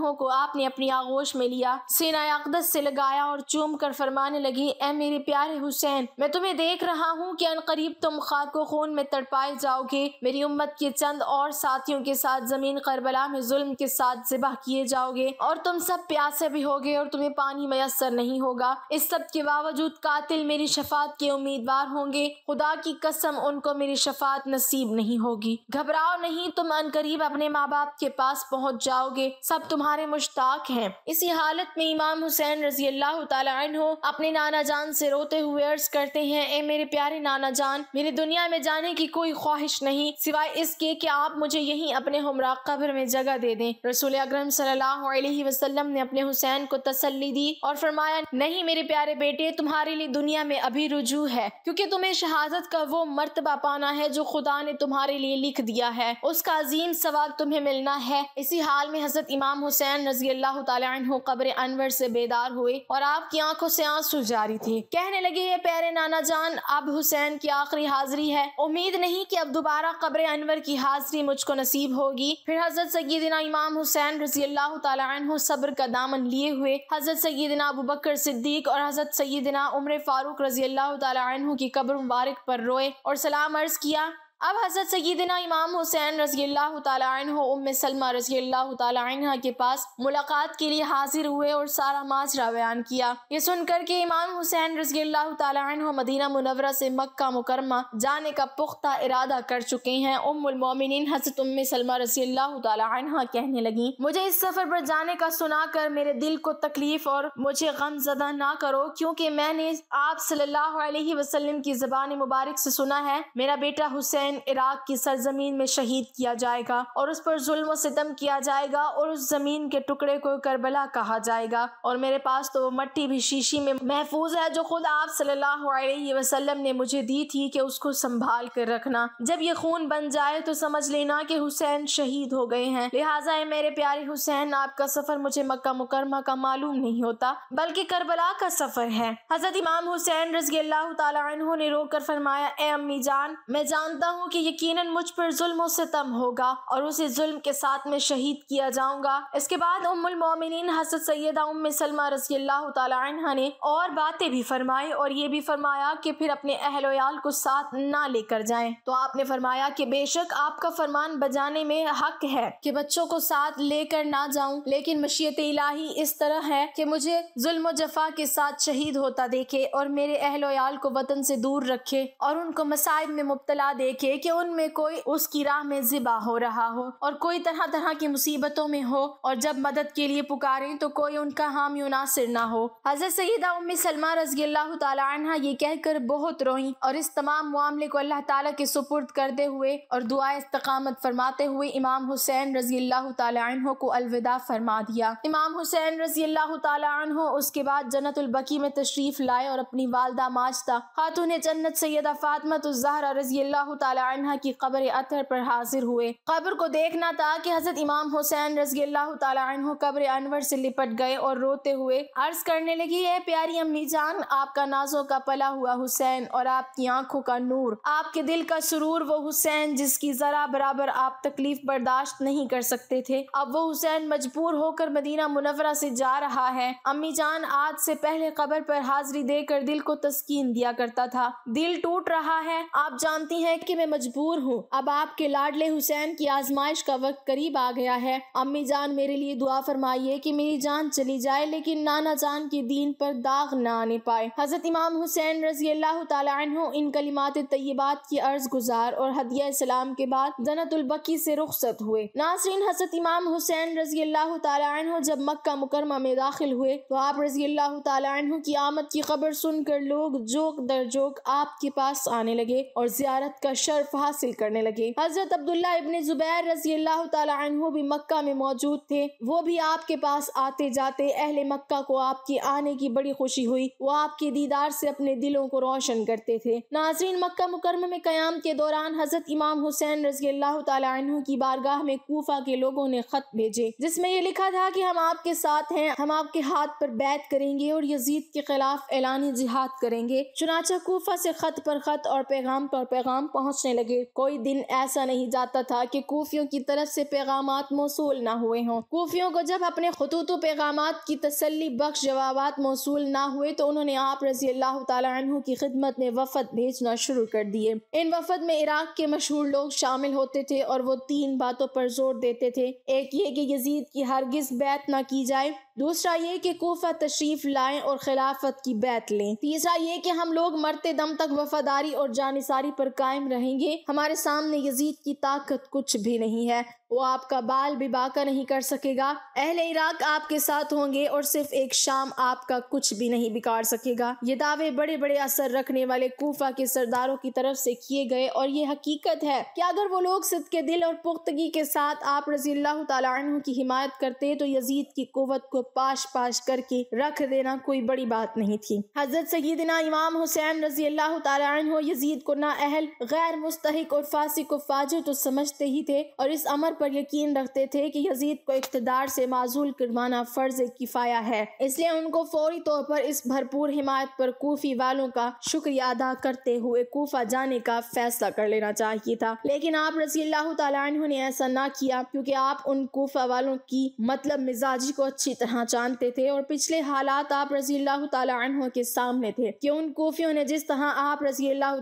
तु को आपने अपनी आगोश में लिया सीना अकदस से लगाया और चूम कर फरमाने लगी ए मेरे प्यारे हुसैन मैं तुम्हें देख रहा हूँ कि अनकरीब तुम खाक को खून में तड़पाए जाओगे मेरी उम्मत के चंद और साथियों के साथ जमीन करबला में जुल्म के साथ जिबा किए जाओगे और तुम सब प्यासे भी होगे और तुम्हें पानी मैसर नहीं होगा इस सब के बावजूद कातिल मेरी शफात के उम्मीदवार होंगे खुदा की कसम उनको मेरी शफात नसीब नहीं होगी घबराओ नहीं तुम अनकरीब अपने माँ बाप के पास पहुँच जाओगे सब तुम्हारे मुश्ताक हैं इसी हालत में इमाम हुसैन रजी रजी अल्लाह तु अपने नाना जान से रोते हुए अर्ज करते हैं ए मेरे प्यारे नाना जान मेरी दुनिया में जाने की कोई ख्वाहिश नहीं सिवाय इसके कि आप मुझे यहीं अपने हमरा कब्र में जगह दे दें रसूल अक्रम सल्लल्लाहु ने अपने हुसैन को तसल्ली दी और फरमाया नहीं मेरे प्यारे बेटे तुम्हारे लिए दुनिया में अभी रुझू है क्योंकि तुम्हें शहादत का वो मरतबा पाना है जो खुदा ने तुम्हारे लिए लिख दिया है उसका अजीम सवाल तुम्हें मिलना है इसी हाल में हजरत इमाम हुसैन रजी अल्लाह तब्र अनवर से बेदार हुए हुए और आपकी आंखों से आंसू जारी थे कहने लगे ये प्यारे नाना जान अब हुसैन की आखिरी हाजिरी है उम्मीद नहीं की अब दोबारा कब्र अनवर की हाजिरी मुझको नसीब होगी फिर हजरत सगीदना इमाम हुसैन रजी अल्लाह तु सब्र का दामन लिए हुए हजरत सगीदना अबू बकर सिद्दीक और हजरत सगीदना उम्र फारूक रजी अल्लाह तु की कब्र मुबारक पर रोए और सलाम अर्ज किया अब हज़रत सईदना इमाम हुसैन अल्लाह तन उम सलमा अल्लाह तन के पास मुलाकात के लिए हाजिर हुए और सारा माजरा बयान किया ये सुनकर के इमाम हुसैन अल्लाह तन मदीना मुनवरा से मक्का मुकरमा जाने का पुख्ता इरादा कर चुके हैं उमिन हजरत उम सलमा रजील्ला तन कहने लगी मुझे इस सफर पर जाने का सुना कर मेरे दिल को तकलीफ और मुझे गम जदा ना करो क्योंकि मैंने आप सल्लाम की जबान मुबारक से सुना है मेरा बेटा हुसैन हुसैन इराक की सरजमीन में शहीद किया जाएगा और उस पर जुल्म सितम किया जाएगा और उस जमीन के टुकड़े को करबला कहा जाएगा और मेरे पास तो वो मट्टी भी शीशी में महफूज है जो खुद आप सल्लल्लाहु अलैहि वसल्लम ने मुझे दी थी कि उसको संभाल कर रखना जब ये खून बन जाए तो समझ लेना कि हुसैन शहीद हो गए हैं लिहाजा है मेरे प्यारे हुसैन आपका सफर मुझे मक्का मुकरमा का मालूम नहीं होता बल्कि करबला का सफर है हजरत इमाम हुसैन रजी अल्लाह तला ने रो कर फरमाया ए अम्मी जान मैं जानता हूँ हूँ कि यकीनन मुझ पर जुल्म सितम होगा और उसे जुल्म के साथ में शहीद किया जाऊंगा इसके बाद उम्मुल मोमिनीन हजरत सैदा उम सलमा रजी अल्लाह तहा ने और बातें भी फरमाई और ये भी फरमाया कि फिर अपने अहलोयाल को साथ ना लेकर जाए तो आपने फरमाया कि बेशक आपका फरमान बजाने में हक है कि बच्चों को साथ लेकर ना जाऊं लेकिन मशीत इलाही इस तरह है कि मुझे जुल्म जफा के साथ शहीद होता देखे और मेरे अहलोयाल को वतन से दूर रखे और उनको मसाइब में मुबतला देखे सके कि उनमें कोई उसकी राह में जिबा हो रहा हो और कोई तरह तरह की मुसीबतों में हो और जब मदद के लिए पुकारे तो कोई उनका हामी नासिर ना हो हजरत सईदा उम्मी सलमा रजी अल्लाह ये कहकर बहुत रोई और इस तमाम मामले को अल्लाह तला के सुपुर्द करते हुए और दुआ इस्तकामत फरमाते हुए इमाम हुसैन रजी अल्लाह तहों को अलविदा फरमा दिया इमाम हुसैन रजी अल्लाह तहों उसके बाद जन्नतुल्बकी में तशरीफ लाए और अपनी वालदा माजता खातून जन्नत सैदा फातमत रजी अल्लाह तह की कब्र अतर पर हाजिर हुए कब्र को देखना था कि हजरत इमाम हुसैन रजी अल्लाह तह कब्र अनवर से लिपट गए और रोते हुए अर्ज करने लगी है प्यारी अम्मी जान आपका नाजो का पला हुआ हुसैन और आपकी आंखों का नूर आपके दिल का सुरूर वो हुसैन जिसकी जरा बराबर आप तकलीफ बर्दाश्त नहीं कर सकते थे अब वो हुसैन मजबूर होकर मदीना मुनवरा से जा रहा है अम्मी जान आज से पहले कब्र पर हाजिरी देकर दिल को तस्कीन दिया करता था दिल टूट रहा है आप जानती हैं कि में मजबूर हूँ अब आपके लाडले हुसैन की आजमाइश का वक्त करीब आ गया है अम्मी जान मेरे लिए दुआ फरमाइए कि मेरी जान चली जाए लेकिन नाना जान के दीन पर दाग न आने पाए हजरत इमाम हुसैन रजी अल्लाह इन कलिमात तयबात की अर्ज गुजार और हदिया सलाम के बाद जनतुलबकी से रुख्सत हुए नासरीन हजरत इमाम हुसैन रजी अल्लाह तु जब मक्का मुकरमा में दाखिल हुए तो आप रजी अल्लाह तु की आमद की खबर सुनकर लोग जोक दर जोक आपके पास आने लगे और जियारत का शर्फ हासिल करने लगे हजरत अब्दुल्ला इबन जुबैर रजी अल्लाह तु भी मक्का में मौजूद थे वो भी आपके पास आते जाते अहले मक्का को आपके आने की बड़ी खुशी हुई वो आपके दीदार से अपने दिलों को रोशन करते थे नाजरीन मक्का मुकरम में क्याम के दौरान हजरत इमाम हुसैन रजी अल्लाह तु की बारगाह में कोफा के लोगों ने खत भेजे जिसमे ये लिखा था की हम आपके साथ हैं हम आपके हाथ पर बैत करेंगे और यजीद के खिलाफ ऐलानी जिहाद करेंगे चुनाचा कोफा से खत पर खत और पैगाम पर पैगाम पहुँच पहुंचने लगे कोई दिन ऐसा नहीं जाता था कि कोफियों की तरफ से पैगाम मौसू ना हुए हों कोफियों को जब अपने खतूत पैगाम की तसली बख्श जवाब मौसू ना हुए तो उन्होंने आप रजी अल्लाह तु की खिदमत में वफद भेजना शुरू कर दिए इन वफद में इराक के मशहूर लोग शामिल होते थे और वो तीन बातों पर जोर देते थे एक ये कि यजीद की हरगिज बैत ना की जाए दूसरा ये कि कोफा तशरीफ लाएं और खिलाफत की बैत लें तीसरा ये कि हम लोग मरते दम तक वफादारी और जानसारी पर कायम रहें रहेंगे हमारे सामने यजीद की ताकत कुछ भी नहीं है वो आपका बाल भी बाका नहीं कर सकेगा अहले इराक आपके साथ होंगे और सिर्फ एक शाम आपका कुछ भी नहीं बिगाड़ सकेगा ये दावे बड़े बड़े असर रखने वाले कोफा के सरदारों की तरफ से किए गए और ये हकीकत है कि अगर वो लोग सिद के दिल और पुख्तगी के साथ आप रजील की हिमायत करते तो यजीद की कुत को पाश पाश करके रख देना कोई बड़ी बात नहीं थी हजरत सईदिना इमाम हुसैन रजी अल्लाह यजीद को ना अहल गैर मुस्तक और फांसी को फाजर तो समझते ही थे और इस अमर पर यकीन रखते थे कि यजीद को इकतदार से माजूल करवाना फर्ज किफाया है इसलिए उनको फौरी तौर पर इस भरपूर हिमायत पर कोफी वालों का शुक्रिया अदा करते हुए कोफा जाने का फैसला कर लेना चाहिए था लेकिन आप रसी तु ने ऐसा ना किया क्योंकि आप उन कोफा वालों की मतलब मिजाजी को अच्छी तरह जानते थे और पिछले हालात आप रसी तु के सामने थे कि उन कोफियों ने जिस तरह आप रसी अल्लाह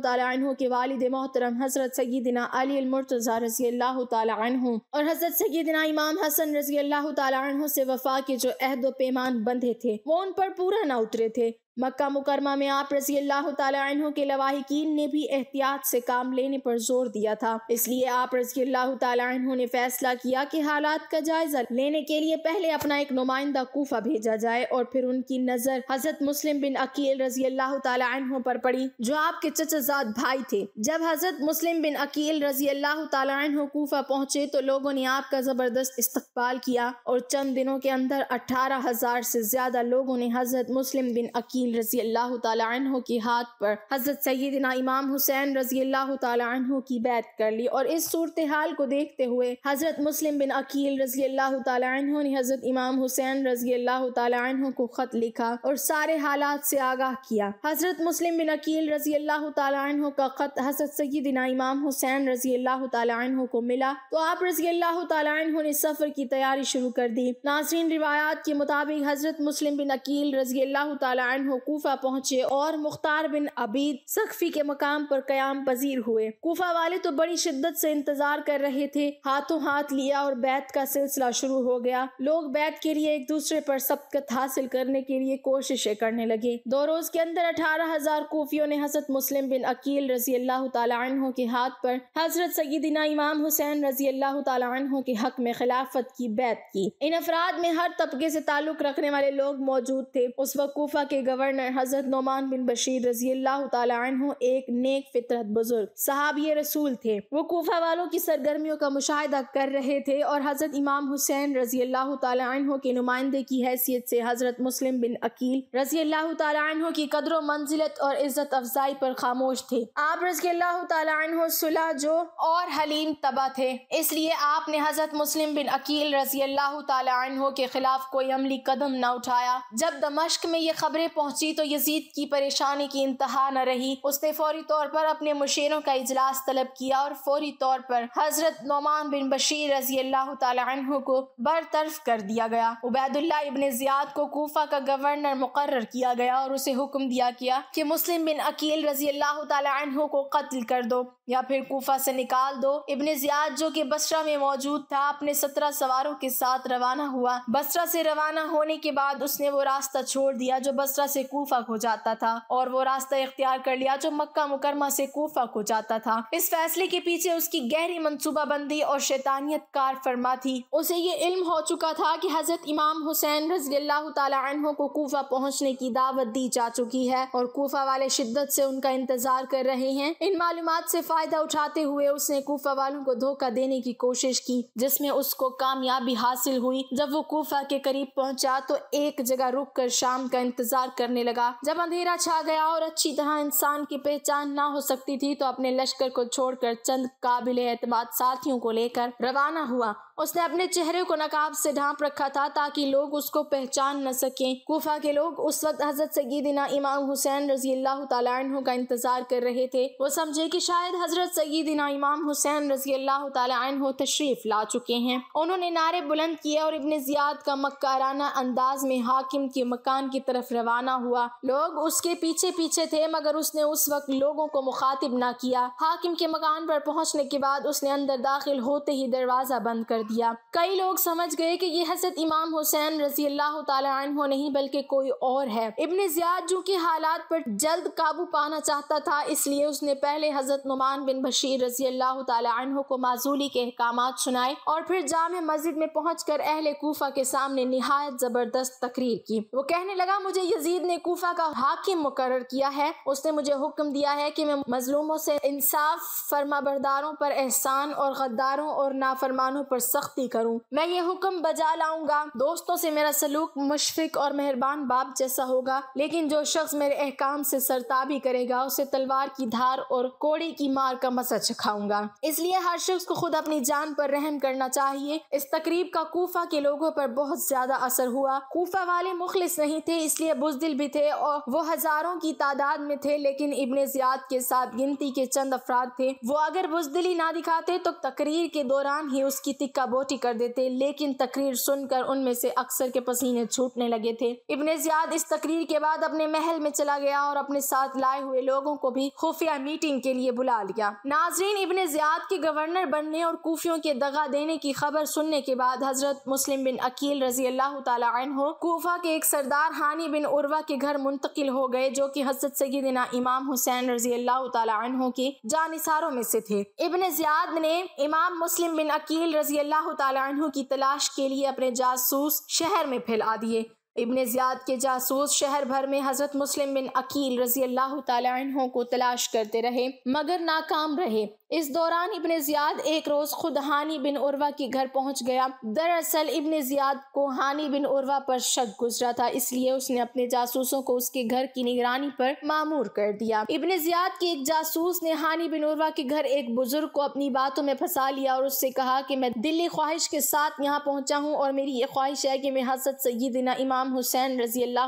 के वालिद मोहतरम मुकरम हज़रत सैदिना अली मुर्तज़ा रजी अल्लाह तु और हज़रत सैदिना इमाम हसन रजी अल्लाह तु से वफा के जो अहद पैमान बंधे थे वो उन पर पूरा ना उतरे थे मक्का मुकरमा में आप रजी अल्लाह तु के लवाहिकीन ने भी एहतियात से काम लेने पर जोर दिया था इसलिए आप रजी अल्लाह तु ने फैसला किया कि हालात का जायजा लेने के लिए पहले अपना एक नुमाइंदा कोफा भेजा जाए और फिर उनकी नजर हजरत मुस्लिम बिन अकील रजी अल्लाह तु पर पड़ी जो आपके चचाजाद भाई थे जब हजरत मुस्लिम बिन अकील रजी अल्लाह तु कोफा पहुंचे तो लोगों ने आपका जबरदस्त इस्तकबाल किया और चंद दिनों के अंदर अठारह हजार से ज्यादा लोगों ने हजरत मुस्लिम बिन अकील हुसैन रजी अल्लाह तु के हाथ पर हज़रत सैदिना इमाम हुसैन रजी अल्लाह तु की बैत कर ली और इस सूरत हाल को देखते हुए हज़रत मुस्लिम बिन अकील रजी अल्लाह तु ने हज़रत इमाम हुसैन रजी अल्लाह तु को ख़त लिखा और सारे हालात से आगाह किया हज़रत मुस्लिम बिन अकील रजी अल्लाह तु का ख़त हज़रत सैदिना इमाम हुसैन रजी अल्लाह तु को मिला तो आप रजी अल्लाह तु ने सफ़र की तैयारी शुरू कर दी नाजरीन रिवायात के मुताबिक हज़रत मुस्लिम बिन अकील रजी अल्लाह तु कोफा पहुंचे और मुख्तार बिन अबीद सख्फी के मकाम पर क्याम पजीर हुए कोफा वाले तो बड़ी शिद्दत से इंतजार कर रहे थे हाथों हाथ लिया और बैत का सिलसिला शुरू हो गया लोग बैत के लिए एक दूसरे पर सबकत हासिल करने के लिए कोशिशें करने लगे दो रोज के अंदर अठारह हजार कोफियों ने हजरत मुस्लिम बिन अकील रजी अल्लाह तु के हाथ पर हजरत सईदिना इमाम हुसैन रजी अल्लाह तु के हक में खिलाफत की बैत की इन अफराद में हर तबके से ताल्लुक रखने वाले लोग मौजूद थे उस वक्त कोफा के गवर्नर गवर्नर हजरत नोमान बिन बशीर रजी अल्लाह तु एक नेक फितरत बुजुर्ग साहब ये रसूल थे वो कोफा वालों की सरगर्मियों का मुशाह कर रहे थे और हजरत इमाम हुसैन रजी अल्लाह तु के नुमाइंदे की हैसियत से हजरत मुस्लिम बिन अकील रजी अल्लाह तु की कदर मंजिलत और इज्जत अफजाई पर खामोश थे आप रजी अल्लाह तु सुलह जो और हलीम तबा थे इसलिए आपने हजरत मुस्लिम बिन अकील रजी अल्लाह तु के खिलाफ कोई अमली कदम न उठाया जब दमश्क में ये खबरें पहुंच पहुंची तो यजीद की परेशानी की इंतहा न रही उसने फौरी तौर पर अपने मुशेरों का इजलास तलब किया और फौरी तौर पर हजरत नोमान बिन बशीर रजी अल्लाह तु को बरतरफ कर दिया गया उबैदुल्ला इबन जियाद को कोफा का गवर्नर मुकर किया गया और उसे हुक्म दिया गया कि मुस्लिम बिन अकील रजी अल्लाह तु को कत्ल कर दो या फिर कोफा से निकाल दो इब्ने जियाद जो कि बसरा में मौजूद था अपने सत्रह सवारों के साथ रवाना हुआ बसरा से रवाना होने के बाद उसने वो रास्ता छोड़ दिया जो बसरा से कोफा को जाता था और वो रास्ता इख्तियार कर लिया जो मक्का मुकरमा से कोफा को जाता था इस फैसले के पीछे उसकी गहरी मनसूबाबंदी और शैतानियत कार फरमा थी उसे ये इल्म हो चुका था कि हजरत इमाम हुसैन रजी अल्लाह को कोफा पहुँचने की दावत दी जा चुकी है और कोफा वाले शिद्दत से उनका इंतजार कर रहे हैं इन मालूम से फायदा उठाते हुए उसने कोफा वालों को धोखा देने की कोशिश की जिसमें उसको कामयाबी हासिल हुई जब वो कोफा के करीब पहुंचा तो एक जगह रुक कर शाम का इंतजार करने लगा जब अंधेरा छा गया और अच्छी तरह इंसान की पहचान ना हो सकती थी तो अपने लश्कर को छोड़कर चंद काबिल एतम साथियों को लेकर रवाना हुआ उसने अपने चेहरे को नकाब से ढांप रखा था ताकि लोग उसको पहचान न सकें कोफा के लोग उस वक्त हजरत सगीदिना इमाम हुसैन रजी अल्लाह तु का इंतजार कर रहे थे वो समझे कि शायद हजरत सईदिना इमाम हुसैन रजी अल्लाह तु तशरीफ ला चुके हैं उन्होंने नारे बुलंद किए और इबन जियाद का मक्काराना अंदाज में हाकिम के मकान की तरफ रवाना हुआ लोग उसके पीछे पीछे थे मगर उसने उस वक्त लोगों को मुखातिब ना किया हाकिम के मकान पर पहुंचने के बाद उसने अंदर दाखिल होते ही दरवाजा बंद कर दिया दिया कई लोग समझ गए कि यह हजरत इमाम हुसैन रजी अल्लाह तहो नहीं बल्कि कोई और है इबन जियाद जो कि हालात पर जल्द काबू पाना चाहता था इसलिए उसने पहले हजरत नुमान बिन बशीर रजी अल्लाह तहो को माजूली के अहकाम सुनाए और फिर जाम मस्जिद में पहुँच कर अहल कोफा के सामने नहायत जबरदस्त तकरीर की वो कहने लगा मुझे यजीद ने कोफा का हाकिम मुकर किया है उसने मुझे हुक्म दिया है की मैं मजलूमों से इंसाफ फरमा बरदारों पर एहसान और गद्दारों और नाफरमानों पर सब सख्ती करूं मैं ये हुक्म बजा लाऊंगा दोस्तों से मेरा सलूक मुशफिक और मेहरबान बाप जैसा होगा लेकिन जो शख्स मेरे अहकाम से सरताबी करेगा उसे तलवार की धार और कोड़ी की मार का मसा चखाऊंगा इसलिए हर शख्स को खुद अपनी जान पर रहम करना चाहिए इस तकरीब का कोफा के लोगों पर बहुत ज्यादा असर हुआ कोफा वाले मुखलिस नहीं थे इसलिए बुजदिल भी थे और वो हजारों की तादाद में थे लेकिन इबन जियाद के साथ गिनती के चंद अफराद थे वो अगर बुजदिली ना दिखाते तो तकरीर के दौरान ही उसकी तिक का बोटी कर देते लेकिन तकरीर सुनकर उनमें से अक्सर के पसीने छूटने लगे थे इबन जियाद इस तकरीर के बाद अपने महल में चला गया और अपने साथ लाए हुए लोगों को भी खुफिया मीटिंग के लिए बुला लिया नाजरीन इबन जियाद के गवर्नर बनने और कूफियों के दगा देने की खबर सुनने के बाद हजरत मुस्लिम बिन अकील रजी अल्लाह तहो कोफा के एक सरदार हानि बिन उर्वा के घर मुंतकिल हो गए जो की हजरत दिना इमाम हुसैन रजी अल्लाह तनों की जानसारों में से थे इबन जियाद ने इमाम मुस्लिम बिन अकील रजी रजील्ला की तलाश के लिए अपने जासूस शहर में फैला दिए इबन ज़ियाद के जासूस शहर भर में हज़रत मुस्लिम बिन अकील रजी अल्लाह तु को तलाश करते रहे मगर नाकाम रहे इस दौरान इबन ज़ियाद एक रोज़ खुद हानि बिन उर्वा के घर पहुंच गया दरअसल इबन ज़ियाद को हानि बिन उर्वा पर शक गुजरा था इसलिए उसने अपने जासूसों को उसके घर की निगरानी पर मामूर कर दिया इबन ज़ियाद के एक जासूस ने हानि बिन उर्वा के घर एक बुजुर्ग को अपनी बातों में फंसा लिया और उससे कहा कि मैं दिल्ली ख्वाहिश के साथ यहाँ पहुँचा हूँ और मेरी ये ख्वाहिश है की मैं हजरत सईदिना इमाम हुसैन रजी अल्लाह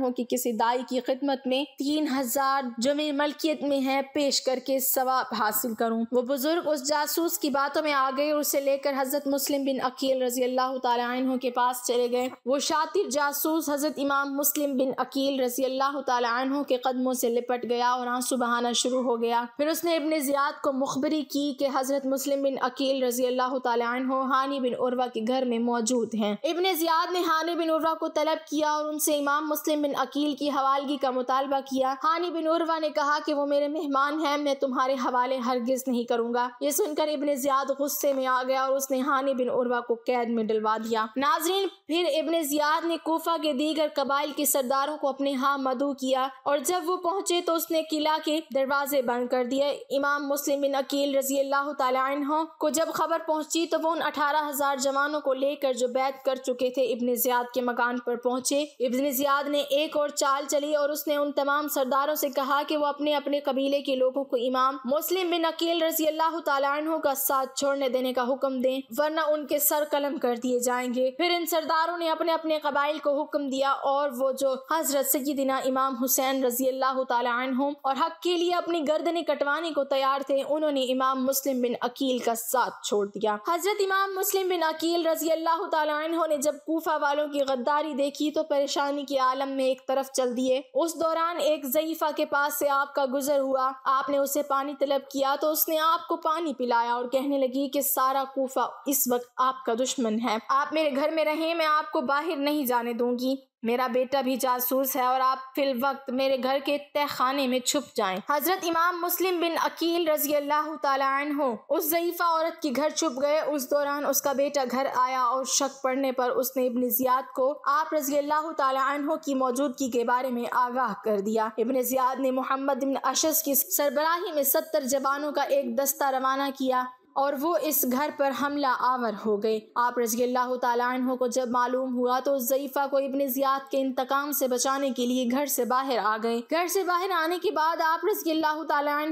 हो की किसी दाई की खिदमत में तीन हजार जमे मलकियत में है पेश करके सवाब हासिल करूँ करूँ वो बुजुर्ग उस जासूस की बातों में आ गए और उसे लेकर हजरत मुस्लिम बिन अकील रजी अल्लाह तु के पास चले गए वो शातिर जासूस हजरत इमाम मुस्लिम बिन अकील रजी अल्लाह तु के कदमों से लिपट गया और आंसू बहाना शुरू हो गया फिर उसने इबन जियाद को मुखबरी की कि हजरत मुस्लिम बिन अकील रजी अल्लाह तु हानि बिन उर्वा के घर में मौजूद हैं इबन जियाद ने हानि बिन उर्वा को तलब किया और उनसे इमाम मुस्लिम बिन अकील की हवालगी का मुतालबा किया हानि बिन उर्वा ने कहा कि वो मेरे मेहमान हैं मैं तुम्हारे हवाले हरगिज वापस नहीं करूंगा ये सुनकर इबन जियाद गुस्से में आ गया और उसने हानि बिन उर्वा को कैद में डलवा दिया नाजरीन फिर इबन जियाद ने कोफा के दीगर कबाइल के सरदारों को अपने हाँ मधु किया और जब वो पहुंचे तो उसने किला के दरवाजे बंद कर दिए इमाम मुस्लिम बिन अकील रजी अल्लाह को जब खबर पहुंची तो वो उन अठारह हजार जवानों को लेकर जो बैत कर चुके थे इबन जियाद के मकान पर पहुंचे इबन जियाद ने एक और चाल चली और उसने उन तमाम सरदारों से कहा कि वो अपने अपने कबीले के लोगों को इमाम मुस्लिम बिन अकील अकील रजी अल्लाह तु का साथ छोड़ने देने का हुक्म दें वरना उनके सर कलम कर दिए जाएंगे फिर इन सरदारों ने अपने अपने कबाइल को हुक्म दिया और वो जो हजरत सईदिना इमाम हुसैन रजी अल्लाह तु और हक के लिए अपनी गर्दने कटवाने को तैयार थे उन्होंने इमाम मुस्लिम बिन अकील का साथ छोड़ दिया हजरत इमाम मुस्लिम बिन अकील रजी अल्लाह तु ने जब कोफा वालों की गद्दारी देखी तो परेशानी के आलम में एक तरफ चल दिए उस दौरान एक जयीफा के पास से आपका गुजर हुआ आपने उसे पानी तलब किया तो उसने आपको पानी पिलाया और कहने लगी कि सारा कोफा इस वक्त आपका दुश्मन है आप मेरे घर में रहें मैं आपको बाहर नहीं जाने दूंगी मेरा बेटा भी जासूस है और आप फिल वक्त मेरे घर के खाने में छुप जाएं। हजरत इमाम मुस्लिम बिन अकील रजी अल्लाह तन उस जयीफ़ा औरत के घर छुप गए उस दौरान उसका बेटा घर आया और शक पड़ने पर उसने इबन जियाद को आप रजी अल्लाह तन की मौजूदगी के बारे में आगाह कर दिया इबन जियाद ने मोहम्मद बिन अशस की सरबराही में सत्तर जवानों का एक दस्ता रवाना किया और वो इस घर पर हमला आवर हो गए आप रजील्ला को जब मालूम हुआ तो जयीफा को इबन जियाद के इंतकाम से बचाने के लिए घर से बाहर आ गए घर से बाहर आने के बाद आप रजील्ला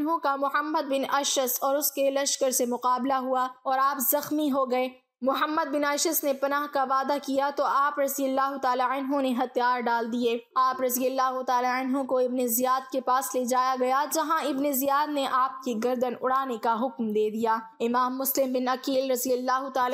तु का मोहम्मद बिन अशस और उसके लश्कर से मुकाबला हुआ और आप जख्मी हो गए मोहम्मद बिन आशस ने पनाह का वादा किया तो आप रसी अल्लाह तु ने हथियार डाल दिए आप रसी अल्लाह तु को इबन ज़ियाद के पास ले जाया गया जहां इबन ज़ियाद ने आपकी गर्दन उड़ाने का हुक्म दे दिया इमाम मुस्लिम बिन अकील रसी अल्लाह तु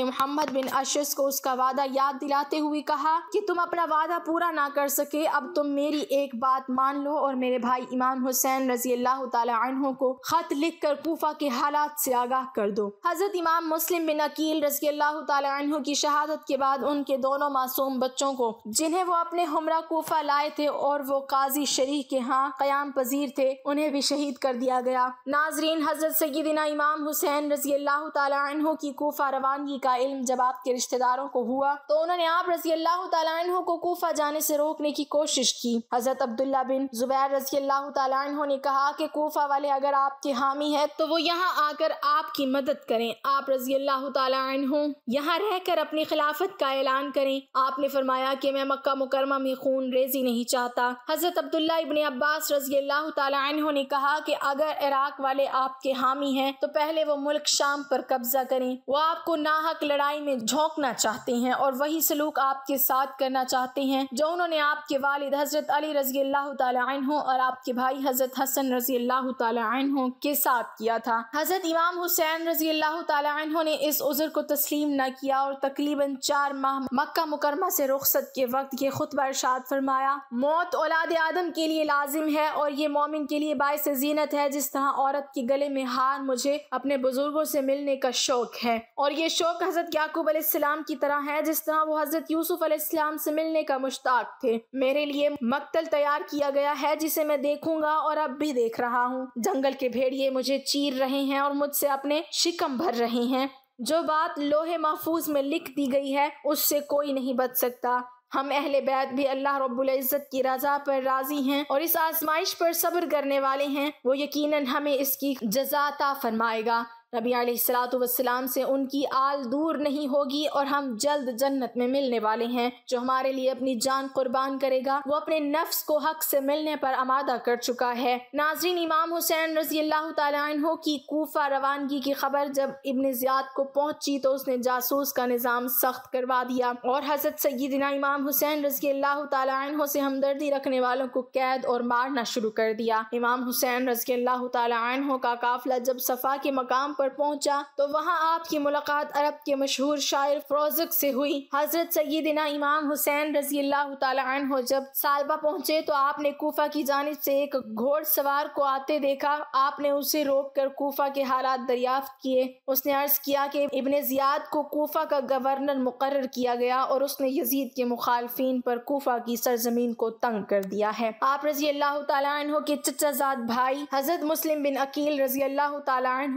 ने मोहम्मद बिन अशस को उसका वादा याद दिलाते हुए कहा कि तुम अपना वादा पूरा ना कर सके अब तुम मेरी एक बात मान लो और मेरे भाई इमाम हुसैन रसी अल्लाह तु को खत लिख कर कोफा के हालात से आगाह कर दो हजरत इमाम मुस्लिम बिन अकील रजी अल्लाह तु की शहादत के बाद उनके दोनों मासूम बच्चों को जिन्हें वो अपने हमरा कोफा लाए थे और वो काजी शरीफ के यहाँ क्याम पजीर थे उन्हें भी शहीद कर दिया गया नाजरीन हजरत सैदिना इमाम हुसैन रजी अल्लाह तु की कोफा रवानगी का इल्म जब आपके रिश्तेदारों को हुआ तो उन्होंने आप रजी अल्लाह तु को कोफा जाने से रोकने की कोशिश की हजरत अब्दुल्ला बिन जुबैर रजी अल्लाह तु ने कहा कि कोफा वाले अगर आपके हामी है तो वो यहाँ आकर आपकी मदद करें आप रजी अल्लाह तु मुतमिन हूँ यहाँ रह कर अपनी खिलाफत का ऐलान करें आपने फरमाया कि मैं मक्का मुकरमा में खून रेजी नहीं चाहता हजरत अब्दुल्ला इबन अब्बास रजी अल्लाह ने कहा कि अगर इराक वाले आपके हामी हैं तो पहले वो मुल्क शाम पर कब्जा करें वो आपको नाहक लड़ाई में झोंकना चाहते हैं और वही सलूक आपके साथ करना चाहते हैं जो उन्होंने आपके वालिद हजरत अली रजी अल्लाह तहों और आपके भाई हजरत हसन रजी अल्लाह तहों के साथ किया था हजरत इमाम हुसैन रजी अल्लाह तहों ने इस उजर को तस्लीम न किया और तकरीबन चार माह मक्का मुकरमा से रुखसत के वक्त ये खुतबा इरशाद फरमाया मौत औलाद आदम के लिए लाजिम है और ये मोमिन के लिए बायस जीनत है जिस तरह औरत के गले में हार मुझे अपने बुजुर्गों से मिलने का शौक है और ये शौक हजरत याकूब अलैहिस्सलाम की तरह है जिस तरह वो हजरत यूसुफ अलैहिस्सलाम से मिलने का मुश्ताक थे मेरे लिए मकतल तैयार किया गया है जिसे मैं देखूंगा और अब भी देख रहा हूँ जंगल के भेड़िए मुझे चीर रहे हैं और मुझसे अपने शिकम भर रहे हैं जो बात लोहे महफूज में लिख दी गई है उससे कोई नहीं बच सकता हम अहले बैत भी अल्लाह रब्बुल इज़्ज़त की रजा पर राज़ी हैं और इस आजमाइश पर सब्र करने वाले हैं वो यकीनन हमें इसकी जजाता फरमाएगा रबी सलाम से उनकी आल दूर नहीं होगी और हम जल्द जन्नत में मिलने वाले हैं जो हमारे लिए अपनी जान कुर्बान करेगा वो अपने नफ्स को हक से मिलने पर आमादा कर चुका है नाजरीन इमाम हुसैन रजी अल्लाह तु की कोफा रवानगी की खबर जब इबन जियाद को पहुंची तो उसने जासूस का निज़ाम सख्त करवा दिया और हजरत सईदना इमाम हुसैन रजी अल्लाह तु से हमदर्दी रखने वालों को कैद और मारना शुरू कर दिया इमाम हुसैन रजी अल्लाह तु का काफिला जब सफ़ा के मकाम पर पहुंचा तो वहां आपकी मुलाकात अरब के मशहूर शायर फ्रोजक से हुई हजरत सैदिना इमाम हुसैन रजी अल्लाह तन जब सालबा पहुंचे तो आपने कोफा की जानब से एक घोड़ सवार को आते देखा आपने उसे रोक कर कोफा के हालात दरियाफ्त किए उसने अर्ज किया कि इबन जियाद को कोफा का गवर्नर मुकर किया गया और उसने यजीद के मुखालफी पर कोफा की सरजमीन को तंग कर दिया है आप रजी अल्लाह हो के चचाजाद भाई हजरत मुस्लिम बिन अकील रजी अल्लाह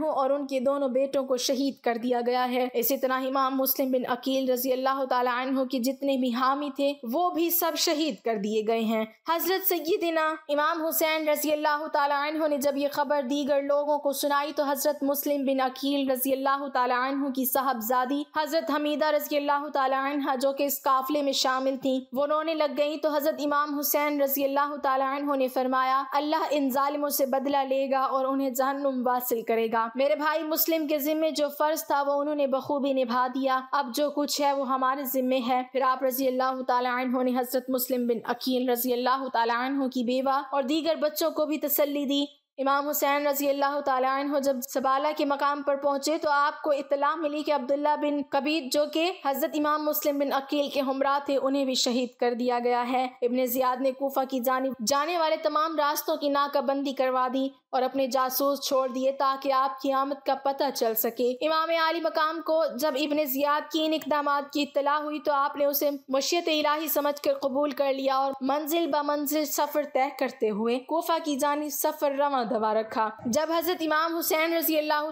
हो और उनके के दोनों बेटों को शहीद कर दिया गया है इसी तरह इमाम मुस्लिम बिन अकील रजी अल्लाह तु के जितने भी हामी थे वो भी सब शहीद कर दिए गए हैं हजरत सैदिना इमाम हुसैन रजी अल्लाह तु ने जब ये खबर दीगर लोगों को सुनाई तो हजरत मुस्लिम बिन अकील रजी अल्लाह तु की साहबजादी हजरत हमीदा रजी अल्लाह तु जो कि इस काफिले में शामिल थी वो रोने लग गई तो हजरत इमाम हुसैन रजी अल्लाह तु ने फरमाया अल्लाह इन जालिमों से बदला लेगा और उन्हें जहनुम वासिल करेगा मेरे भाई भाई मुस्लिम के जिम्मे जो फर्ज था वो उन्होंने बखूबी निभा दिया अब जो कुछ है वो हमारे जिम्मे है फिर आप रजी अल्लाह तु ने हजरत मुस्लिम बिन अकील रजी अल्लाह तु की बेवा और दीगर बच्चों को भी तसली दी इमाम हुसैन रजी अल्लाह तुम जब सबाला के मकाम पर पहुँचे तो आपको इतला मिली कि अब्दुल्ला बिन कबीर जो कि हज़रत इमाम मुस्लिम बिन अकील के हमरा थे उन्हें भी शहीद कर दिया गया है इबन जियाद ने कोफा की जानी जाने वाले तमाम रास्तों की नाकाबंदी करवा दी और अपने जासूस छोड़ दिए ताकि आपकी आमद का पता चल सके इमाम आली मकाम को जब इबन जियाद की इन इकदाम की इतला हुई तो आपने उसे मशियत इलाही समझ कर कबूल कर लिया और मंजिल ब मंजिल सफर तय करते हुए कोफा की जानी सफर रवा दवा रखा जब हजरत इमाम हुसैन रजी अल्लाह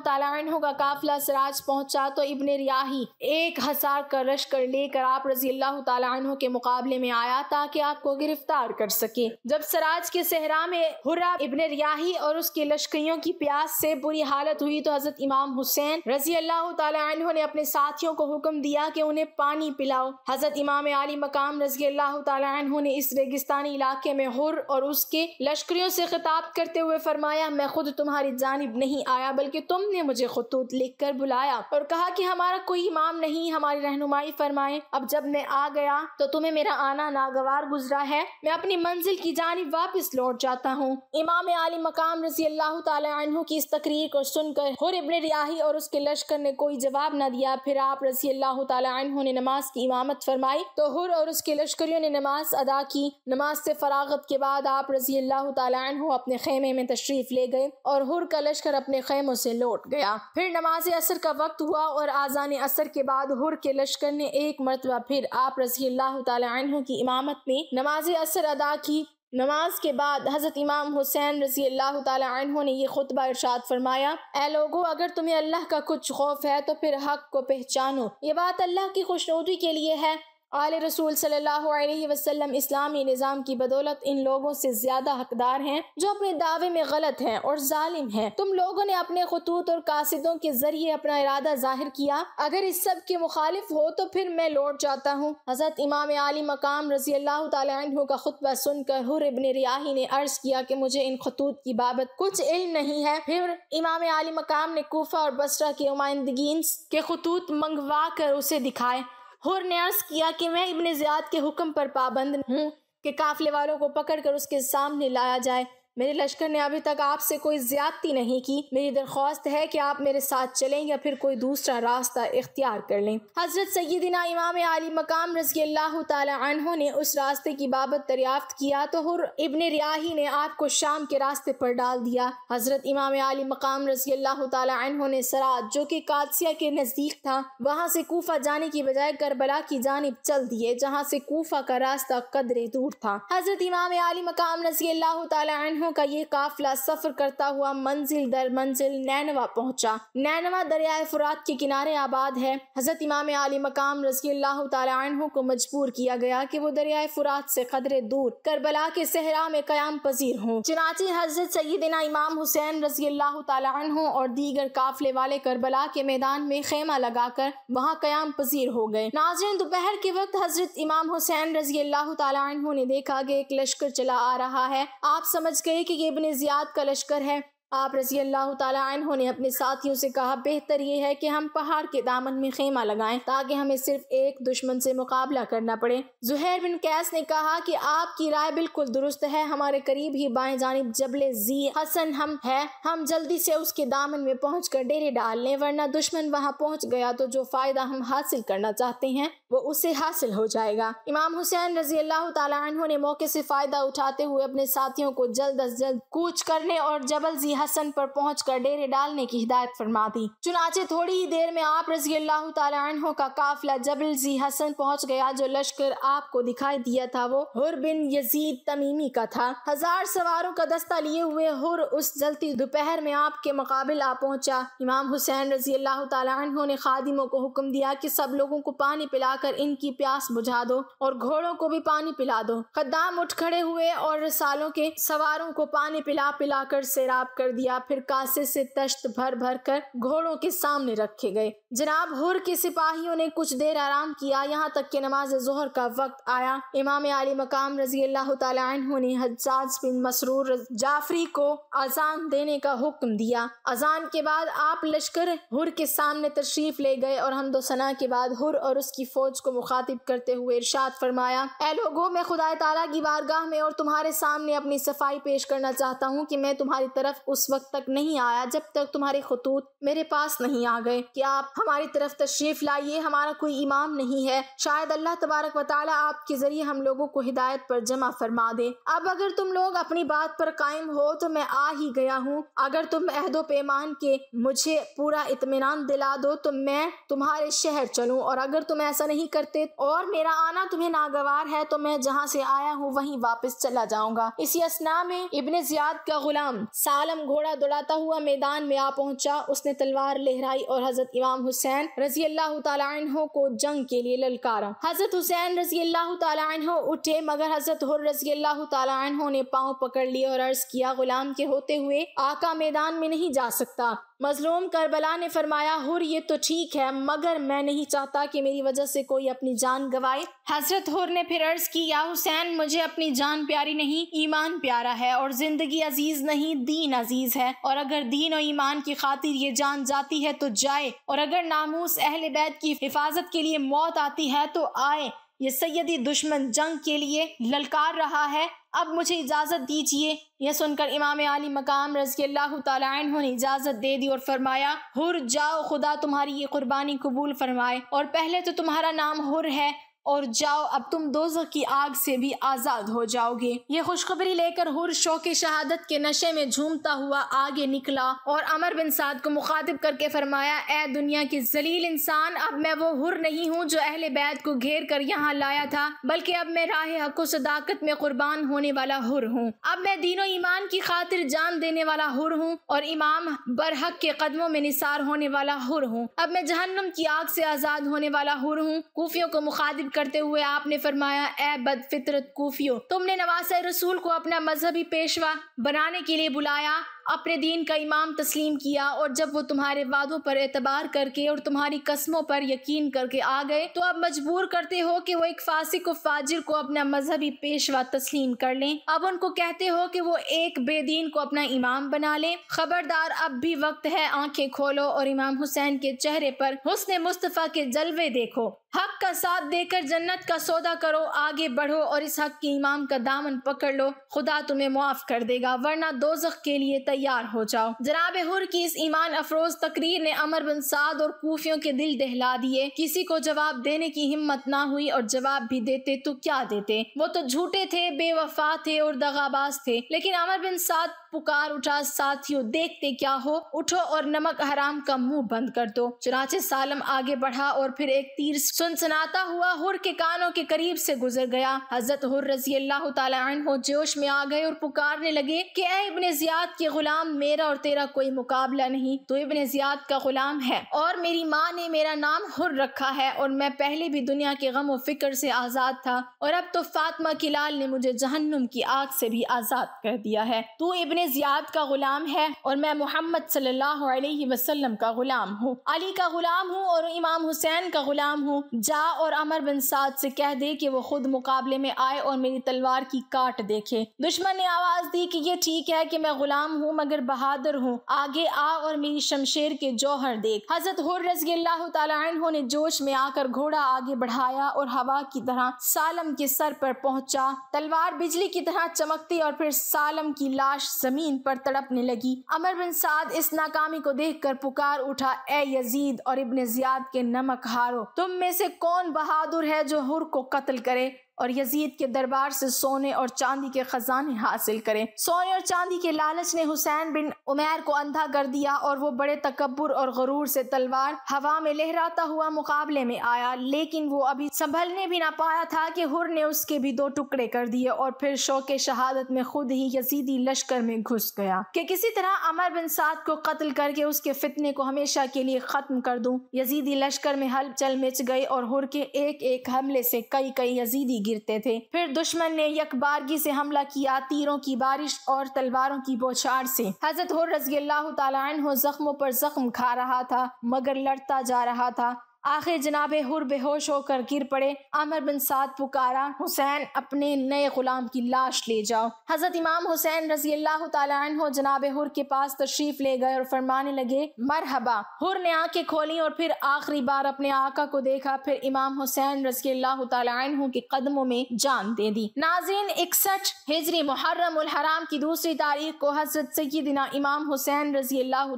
तु का काफिला सराज पहुँचा तो इबन रियाही एक हजार का रश कर लेकर आप रजी अल्लाह तला के मुकाबले में आया ताकि आपको गिरफ्तार कर सके जब सराज के सहरा में हुर्रा इबन रियाही और उस उसके लश्करियों की प्यास से बुरी हालत हुई तो हजरत इमाम हुसैन रजी अल्लाह तु ने अपने साथियों को हुक्म दिया कि उन्हें पानी पिलाओ हजरत इमाम आली मकाम रजी अल्लाह तु ने इस रेगिस्तानी इलाके में हुर और उसके लश्करियों से खिताब करते हुए फरमाया मैं खुद तुम्हारी जानब नहीं आया बल्कि तुमने मुझे खतूत लिख कर बुलाया और कहा कि हमारा कोई इमाम नहीं हमारी रहनुमाई फरमाए अब जब मैं आ गया तो तुम्हें मेरा आना नागवार गुजरा है मैं अपनी मंजिल की जानब वापस लौट जाता हूँ इमाम आली मकाम रजी रजी अल्लाह तु की इस तकरीर को सुनकर हुर इबन रियाही और उसके लश्कर ने कोई जवाब न दिया फिर आप रजी अल्लाह तु ने नमाज की इमामत फरमाई तो हुर और उसके लश्करियों ने नमाज अदा की नमाज से फरागत के बाद आप रजी अल्लाह तु अपने खेमे में तशरीफ ले गए और हुर का लश्कर अपने खेमों से लौट गया फिर नमाज असर का वक्त हुआ और आजान असर के बाद हुर के लश्कर ने एक मरतबा फिर आप रजी अल्लाह तु की इमामत में नमाज असर अदा की नमाज के बाद हज़रत इमाम हुसैन रसी अल्लाह तहों ने यह खुतबा इरशाद फरमाया ए लोगो अगर तुम्हें अल्लाह का कुछ खौफ है तो फिर हक को पहचानो ये बात अल्लाह की खुशनौदी के लिए है आल रसूल सल्लल्लाहु अलैहि वसल्लम इस्लामी निज़ाम की बदौलत इन लोगों से ज़्यादा हकदार हैं जो अपने दावे में गलत हैं और जालिम हैं तुम लोगों ने अपने खतूत और कासिदों के जरिए अपना इरादा जाहिर किया अगर इस सब के मुखालिफ हो तो फिर मैं लौट जाता हूँ हजरत इमाम आली मकाम रजी अल्लाह तु का खुतबा सुनकर हुर इबन रियाही ने अर्ज किया कि मुझे इन खतूत की बाबत कुछ इल्म नहीं है फिर इमाम आली मकाम ने कोफा और बसरा की नुमाइंदगी के खतूत मंगवा कर उसे दिखाए हुर ने अर्ज किया कि मैं इब्न ज़ियाद के हुक्म पर पाबंद हूँ कि काफिले वालों को पकड़कर उसके सामने लाया जाए मेरे लश्कर ने अभी तक आपसे कोई ज्यादती नहीं की मेरी दरख्वास्त है कि आप मेरे साथ चलें या फिर कोई दूसरा रास्ता इख्तियार कर लें हजरत सैदिना इमाम आली मकाम रजी अल्लाह तहों ने उस रास्ते की बाबत दरियाफ्त किया तो हुर इबन रियाही ने आपको शाम के रास्ते पर डाल दिया हजरत इमाम आली मकाम रजी अल्लाह तहों ने सराज जो कि कादसिया के नज़दीक था वहाँ से कोफा जाने की बजाय करबला की जानब चल दिए जहाँ से कोफा का रास्ता कदरे दूर था हजरत इमाम आली मकाम रजी अल्लाह तहों कान्हों का ये काफिला सफर करता हुआ मंजिल दर मंजिल नैनवा पहुंचा नैनवा दरियाए फुरात के किनारे आबाद है हजरत इमाम आली मकाम रजी अल्लाह तु को मजबूर किया गया कि वो दरियाए फुरात ऐसी खदरे दूर करबला के सहरा में कयाम पजीर हूँ चिनाची हजरत सईदिना इमाम हुसैन रजी अल्लाह तु और दीगर काफिले वाले करबला के मैदान में खेमा लगाकर वहाँ कयाम पजीर हो गए नाजरन दोपहर के वक्त हजरत इमाम हुसैन रजी अल्लाह तु ने देखा की एक लश्कर चला आ रहा है आप समझ गए कहे कि ये इबन ज़ियाद का लश्कर है आप रजी अल्लाह तहों ने अपने साथियों से कहा बेहतर ये है कि हम पहाड़ के दामन में खेमा लगाएं ताकि हमें सिर्फ एक दुश्मन से मुकाबला करना पड़े जुहैर बिन कैस ने कहा कि आपकी राय बिल्कुल दुरुस्त है हमारे करीब ही बाएं जानब जबले जी हसन हम है हम जल्दी से उसके दामन में पहुँच कर डेरे डाल लें वरना दुश्मन वहाँ पहुँच गया तो जो फायदा हम हासिल करना चाहते हैं वो उसे हासिल हो जाएगा इमाम हुसैन रजी अल्लाह तहों ने मौके से फायदा उठाते हुए अपने साथियों को जल्द अज जल्द कूच करने और जबल जी हसन पर पहुँच कर डेरे डालने की हिदायत फरमा दी चुनाचे थोड़ी ही देर में आप रजी अल्लाह तहों का काफिला जबल जी हसन पहुँच गया जो लश्कर आपको दिखाई दिया था वो हुर बिन यजीद तमीमी का था हजार सवारों का दस्ता लिए हुए हुर उस जलती दोपहर में आपके मुकाबले आ पहुँचा इमाम हुसैन रजी अल्लाह तहों ने खादिमों को हुक्म दिया की सब लोगों को पानी पिलाकर इनकी प्यास बुझा दो और घोड़ों को भी पानी पिला दो कदम उठ खड़े हुए और रसालों के सवारों को पानी पिला पिला कर सैराब कर कर दिया फिर कासे से तश्त भर भर कर घोड़ों के सामने रखे गए जनाब हुर के सिपाहियों ने कुछ देर आराम किया यहाँ तक कि नमाज जोहर का वक्त आया इमाम आली मकाम रजी अल्लाह तु ने हजाज बिन मसरूर जाफरी को अजान देने का हुक्म दिया अजान के बाद आप लश्कर हुर के सामने तशरीफ ले गए और हमदोसना के बाद हुर और उसकी फौज को मुखातिब करते हुए इर्शाद फरमाया ए लोगो मैं खुदा तला की बारगाह में और तुम्हारे सामने अपनी सफाई पेश करना चाहता हूँ कि मैं तुम्हारी तरफ उस उस वक्त तक नहीं आया जब तक तुम्हारे खतूत मेरे पास नहीं आ गए कि आप हमारी तरफ तशरीफ लाइए हमारा कोई इमाम नहीं है शायद अल्लाह तबारक वाली आपके जरिए हम लोगों को हिदायत पर जमा फरमा दे अब अगर तुम लोग अपनी बात पर कायम हो तो मैं आ ही गया हूँ अगर तुम अहदो पैमान के मुझे पूरा इतमान दिला दो तो मैं तुम्हारे शहर चलूँ और अगर तुम ऐसा नहीं करते और मेरा आना तुम्हें नागवार है तो मैं जहाँ से आया हूँ वहीं वापस चला जाऊँगा इसी असना में इबन जियाद का गुलाम सालम घोड़ा दौड़ाता हुआ मैदान में आ पहुंचा उसने तलवार लहराई और हजरत इमाम हुसैन रजी अल्लाह तहो को जंग के लिए ललकारा हजरत हुसैन रजी अल्लाह तहो उठे मगर हजरत हुर रजी अल्लाह तहो ने पाँव पकड़ लिए और अर्ज किया गुलाम के होते हुए आका मैदान में नहीं जा सकता मज़लूम करबला ने फरमाया हुर ये तो ठीक है मगर मैं नहीं चाहता कि मेरी वजह से कोई अपनी जान गवाए हजरत हुर ने फिर अर्ज की या हुसैन मुझे अपनी जान प्यारी नहीं ईमान प्यारा है और ज़िंदगी अजीज़ नहीं दीन अजीज़ है और अगर दीन और ईमान की खातिर ये जान जाती है तो जाए और अगर नामूस अहल बैत की हिफाजत के लिए मौत आती है तो आए ये सैयदी दुश्मन जंग के लिए ललकार रहा है अब मुझे इजाज़त दीजिए यह सुनकर इमाम आली मकाम रजी अल्लाह तु ने इजाज़त दे दी और फरमाया हुर जाओ खुदा तुम्हारी ये कुर्बानी कबूल फरमाए और पहले तो तुम्हारा नाम हुर है और जाओ अब तुम दोजख की आग से भी आज़ाद हो जाओगे ये खुशखबरी लेकर हुर शौके शहादत के नशे में झूमता हुआ आगे निकला और अमर बिन साद को मुखातिब करके फरमाया ए दुनिया की जलील इंसान अब मैं वो हुर नहीं हूँ जो अहल बैत को घेर कर यहाँ लाया था बल्कि अब मैं राह हको सदाकत में कुर्बान होने वाला हुर हूँ अब मैं दीनों ईमान की खातिर जान देने वाला हुर हूँ और इमाम बरहक के कदमों में निसार होने वाला हुर हूँ अब मैं जहन्नम की आग से आज़ाद होने वाला हुर हूँ खुफियों को मुखातिब करते हुए आपने फरमाया ए बदफितरत कूफियो तुमने नवाज रसूल को अपना मजहबी पेशवा बनाने के लिए बुलाया अपने दीन का इमाम तस्लीम किया और जब वो तुम्हारे वादों पर एतबार करके और तुम्हारी कस्मों पर यकीन करके आ गए तो अब मजबूर करते हो कि वो एक फासिक व फाजिर को अपना मजहबी पेशवा तस्लीम कर लें अब उनको कहते हो कि वो एक बेदीन को अपना इमाम बना लें खबरदार अब भी वक्त है आंखें खोलो और इमाम हुसैन के चेहरे पर हुसन मुस्तफ़ा के जलवे देखो हक का साथ देकर जन्नत का सौदा करो आगे बढ़ो और इस हक के इमाम का दामन पकड़ लो खुदा तुम्हें मुआफ कर देगा वरना दोजख के लिए तैयार हो जाओ जनाब हुर की इस ईमान अफरोज तकरीर ने अमर बिन साद और कूफियों के दिल दहला दिए किसी को जवाब देने की हिम्मत ना हुई और जवाब भी देते तो क्या देते वो तो झूठे थे बेवफा थे और दगाबाज थे लेकिन अमर बिन साद पुकार उठा साथियों देखते क्या हो उठो और नमक हराम का मुंह बंद कर दो चुनाचे सालम आगे बढ़ा और फिर एक तीर सुनसनाता हुआ हुर के कानों के करीब से गुजर गया हजरत हुर रजी अल्लाह तहो जोश में आ गए और पुकारने लगे कि ए इबन जियाद के गुलाम मेरा और तेरा कोई मुकाबला नहीं तो इबन जियाद का गुलाम है और मेरी माँ ने मेरा नाम हुर रखा है और मैं पहले भी दुनिया के गम और फिक्र से आज़ाद था और अब तो फातमा किलाल ने मुझे जहन्नुम की आग से भी आज़ाद कर दिया है तू इबन इब्ने जियाद का गुलाम है और मैं मोहम्मद सल्लल्लाहु अलैहि वसल्लम का गुलाम हूँ अली का गुलाम हूँ और इमाम हुसैन का गुलाम हूँ जा और अमर बिन साद से कह दे कि वो खुद मुकाबले में आए और मेरी तलवार की काट देखे दुश्मन ने आवाज दी कि ये ठीक है कि मैं गुलाम हूँ मगर बहादुर हूँ आगे आ और मेरी शमशेर के जौहर देख हजरत हुर रजी अल्लाह ने जोश में आकर घोड़ा आगे बढ़ाया और हवा की तरह सालम के सर पर पहुंचा तलवार बिजली की तरह चमकती और फिर सालम की लाश जमीन पर तड़पने लगी अमर बिन साद इस नाकामी को देख कर पुकार उठा ए यजीद और इबन जियाद के नमक हारो तुम में से कौन बहादुर है जो हुर को कत्ल करे और यजीद के दरबार से सोने और चांदी के खजाने हासिल करें सोने और चांदी के लालच ने हुसैन बिन उमैर को अंधा कर दिया और वो बड़े तकबर और गरूर से तलवार हवा में लहराता हुआ मुकाबले में आया लेकिन वो अभी संभलने भी ना पाया था कि हुर ने उसके भी दो टुकड़े कर दिए और फिर शोके शहादत में खुद ही यजीदी लश्कर में घुस गया कि किसी तरह अमर बिन साद को कत्ल करके उसके फितने को हमेशा के लिए खत्म कर दूं यजीदी लश्कर में हल चल मिच गई और हुर के एक एक हमले से कई कई यजीदी गिरते थे फिर दुश्मन ने यकबारगी से हमला किया तीरों की बारिश और तलवारों की बौछार से हजरत हो रजी अल्लाह तला जख्मों पर जख्म खा रहा था मगर लड़ता जा रहा था आखिर जनाब हुर बेहोश होकर गिर पड़े आमर बिन साद पुकारा हुसैन अपने नए गुलाम की लाश ले जाओ हजरत इमाम हुसैन रजी अल्लाह तु जनाब हुर के पास तशरीफ ले गए और फरमाने लगे मरहबा हुर ने आंखें खोली और फिर आखिरी बार अपने आका को देखा फिर इमाम हुसैन रजी अल्लाह तु के कदमों में जान दे दी नाजीन इकसठ हिजरी मुहर्रम हराम की दूसरी तारीख को हजरत सईदिना इमाम हुसैन रजी अल्लाह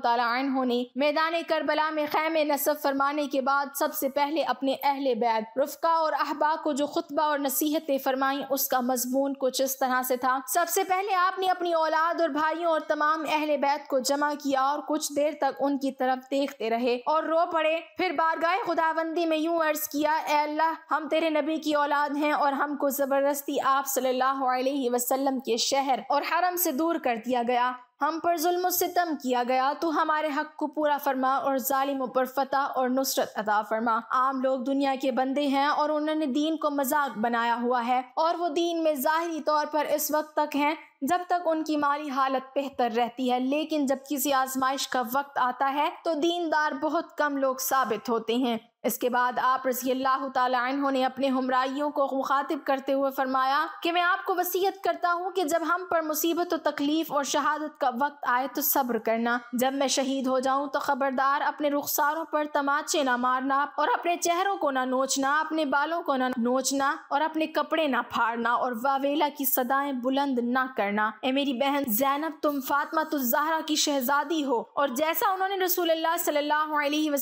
तु ने मैदान करबला में खैम नसफ़ फरमाने के बाद सबसे पहले अपने अहल बैद रुफका और अहबा को जो खुतबा और नसीहतें फरमाई उसका मजमून कुछ इस तरह से था सबसे पहले आपने अपनी औलाद और भाइयों और तमाम अहल बैत को जमा किया और कुछ देर तक उनकी तरफ देखते रहे और रो पड़े फिर बारगाह खुदाबंदी में यूं अर्ज किया अल्लाह हम तेरे नबी की औलाद हैं और हमको जबरदस्ती आप सल्लल्लाहु अलैहि वसल्लम के शहर और हरम से दूर कर दिया गया हम पर जुल्म सितम किया गया तो हमारे हक को पूरा फरमा और जालिमों पर फतह और नुसरत अदा फरमा आम लोग दुनिया के बंदे हैं और उन्होंने दीन को मजाक बनाया हुआ है और वो दीन में ज़ाहरी तौर पर इस वक्त तक हैं जब तक उनकी माली हालत बेहतर रहती है लेकिन जब किसी आजमाइश का वक्त आता है तो दीनदार बहुत कम लोग साबित होते हैं इसके बाद आप रसी तु ने अपने हमराइयों को मुखातिब करते हुए फरमाया कि मैं आपको वसीयत करता हूँ कि जब हम पर मुसीबत व तकलीफ़ और शहादत का वक्त आए तो सब्र करना जब मैं शहीद हो जाऊँ तो ख़बरदार अपने रुखसारों पर तमाचे ना मारना और अपने चेहरों को ना नोचना अपने बालों को ना नोचना और अपने कपड़े ना फाड़ना और वावेला की सदाएं बुलंद ना करना ए मेरी बहन जैनब तुम फातमा जहरा की शहजादी हो और जैसा उन्होंने रसूल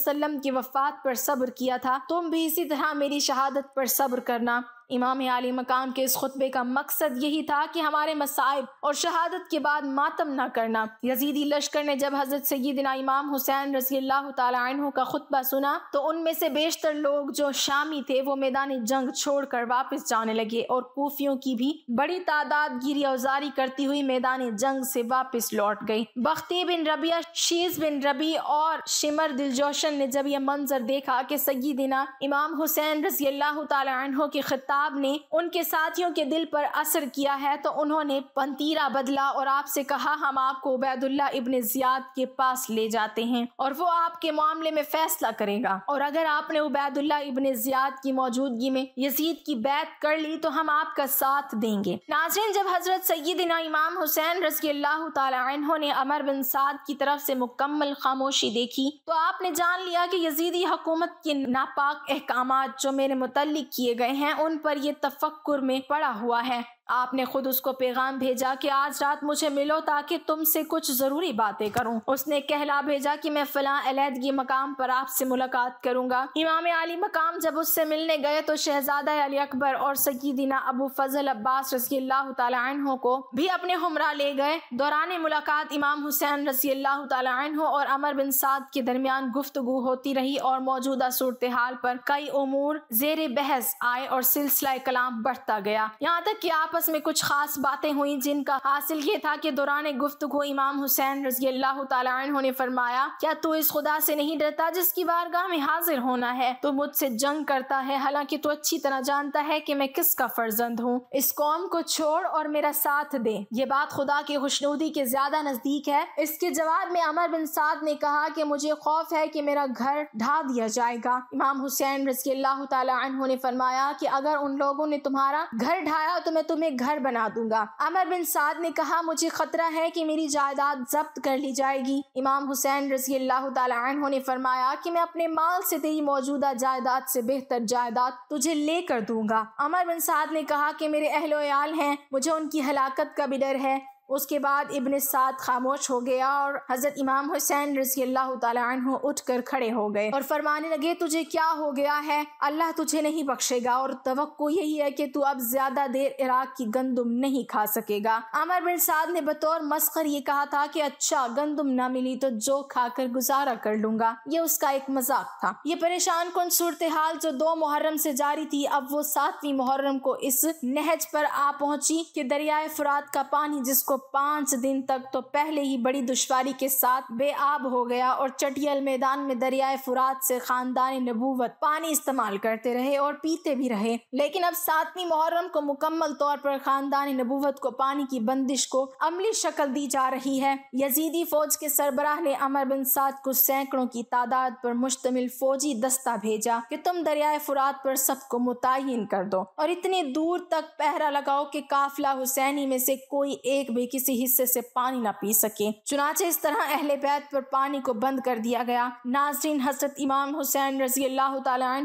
सल्लाम की वफात पर सब्र सब्र किया था तुम भी इसी तरह मेरी शहादत पर सब्र करना इमाम आली मकाम के इस खुतबे का मकसद यही था कि हमारे मसाइब और शहादत के बाद मातम ना करना यजीदी लश्कर ने जब हजरत सैदिना इमाम हुसैन रसी तु का खुतबा सुना तो उनमें से बेशतर लोग जो शामी थे वो मैदान जंग छोड़ कर वापस जाने लगे और कोफियों की भी बड़ी तादाद गिरी औजारी करती हुई मैदान जंग से वापस लौट गई बख्ती बिन रबिया शीज बिन रबी और शिमर दिलजोशन ने जब यह मंजर देखा कि सईदिना इमाम हुसैन रसी तु के खिता अजाब ने उनके साथियों के दिल पर असर किया है तो उन्होंने पंतीरा बदला और आपसे कहा हम आपको उबैदुल्ला इबन जियाद के पास ले जाते हैं और वो आपके मामले में फैसला करेगा और अगर आपने उबैदुल्ला इबन जियाद की मौजूदगी में यजीद की बैत कर ली तो हम आपका साथ देंगे नाजरीन जब हजरत सैदिना इमाम हुसैन रजी अल्लाह तहों ने अमर बिन साद की तरफ से मुकम्मल खामोशी देखी तो आपने जान लिया कि यजीदी हुकूमत के नापाक अहकाम जो मेरे मुतल किए गए हैं उन पर पर ये तफक्कुर में पड़ा हुआ है आपने खुद उसको पैगाम भेजा कि आज रात मुझे मिलो ताकि तुमसे कुछ ज़रूरी बातें करूं। उसने कहला भेजा कि मैं फलां अलीहदगी मकाम पर आपसे मुलाकात करूंगा इमाम अली मकाम जब उससे मिलने गए तो शहजादा अली अकबर और सकीदिना अबू फजल अब्बास रसी अल्लाह को भी अपने हमरा ले गए दौरान मुलाकात इमाम हुसैन रसी अल्लाह तहों और अमर बिन साद के दरमियान गुफ्तगु होती रही और मौजूदा सूरत हाल पर कई उमूर जेर बहस आए और सिलसिला कलाम बढ़ता गया यहाँ तक की आप आपस में कुछ खास बातें हुई जिनका हासिल ये था कि दौरान गुफ्त को इमाम हुसैन रजी अल्लाह ने फरमाया क्या तू इस खुदा से नहीं डरता जिसकी बारगाह में हाजिर होना है तो मुझसे जंग करता है हालांकि तू अच्छी तरह जानता है कि मैं किसका फर्जंद हूँ इस कौम को छोड़ और मेरा साथ दे ये बात खुदा की खुशनूदी के ज्यादा नजदीक है इसके जवाब में अमर बिन साद ने कहा कि मुझे खौफ है कि मेरा घर ढा दिया जाएगा इमाम हुसैन रजी अल्लाह ने फरमाया कि अगर उन लोगों ने तुम्हारा घर ढाया तो मैं तुम्हें लिए घर बना दूंगा अमर बिन साद ने कहा मुझे खतरा है कि मेरी जायदाद जब्त कर ली जाएगी इमाम हुसैन रजी अल्लाह तु ने फरमाया कि मैं अपने माल से तेरी मौजूदा जायदाद से बेहतर जायदाद तुझे ले कर दूंगा अमर बिन साद ने कहा कि मेरे अहलोयाल हैं मुझे उनकी हलाकत का भी डर है उसके बाद इबन साद खामोश हो गया और हज़रत इमाम हुसैन रजी अल्लाह तन उठ कर खड़े हो गए और फरमाने लगे तुझे क्या हो गया है अल्लाह तुझे नहीं बख्शेगा और तो यही है कि तू अब ज्यादा देर इराक की गंदम नहीं खा सकेगा अमर बिन साद ने बतौर मस्कर ये कहा था कि अच्छा गंदम ना मिली तो जो खाकर गुजारा कर लूंगा ये उसका एक मजाक था ये परेशान कन सूरत हाल जो दो मुहर्रम से जारी थी अब वो सातवीं मुहर्रम को इस नहज पर आ पहुंची कि दरियाए फुरात का पानी जिसको पाँच दिन तक तो पहले ही बड़ी दुश्वारी के साथ बेआब हो गया और चटियल मैदान में दरियाए फुरात से खानदानी नबूवत पानी इस्तेमाल करते रहे और पीते भी रहे लेकिन अब सातवीं मुहर्रम को मुकम्मल तौर पर खानदानी नबूवत को पानी की बंदिश को अमली शक्ल दी जा रही है यजीदी फौज के सरबराह ने अमर बिन साद को सैकड़ों की तादाद पर मुश्तमिल फौजी दस्ता भेजा कि तुम दरियाए फुरात पर सबको मुतयन कर दो और इतने दूर तक पहरा लगाओ कि काफिला हुसैनी में से कोई एक भी किसी हिस्से से पानी ना पी सके चुनाचे इस तरह अहले बैत पर पानी को बंद कर दिया गया नाजरीन हजरत इमाम हुसैन रजी अल्लाह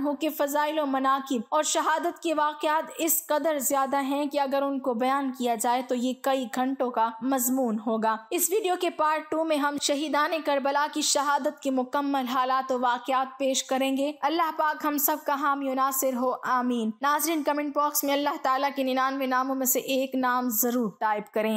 तु के फजाइल मनाकिब और शहादत के वाकत इस कदर ज्यादा है की अगर उनको बयान किया जाए तो ये कई घंटों का मजमून होगा इस वीडियो के पार्ट टू में हम शहीदान करबला की शहादत के मुकम्मल हालात और वाकत पेश करेंगे अल्लाह पाक हम सब का हामी नासिर हो आमीन नाजरीन कमेंट बॉक्स में अल्लाह ताला के निन्यानवे नामों में से एक नाम जरूर टाइप करें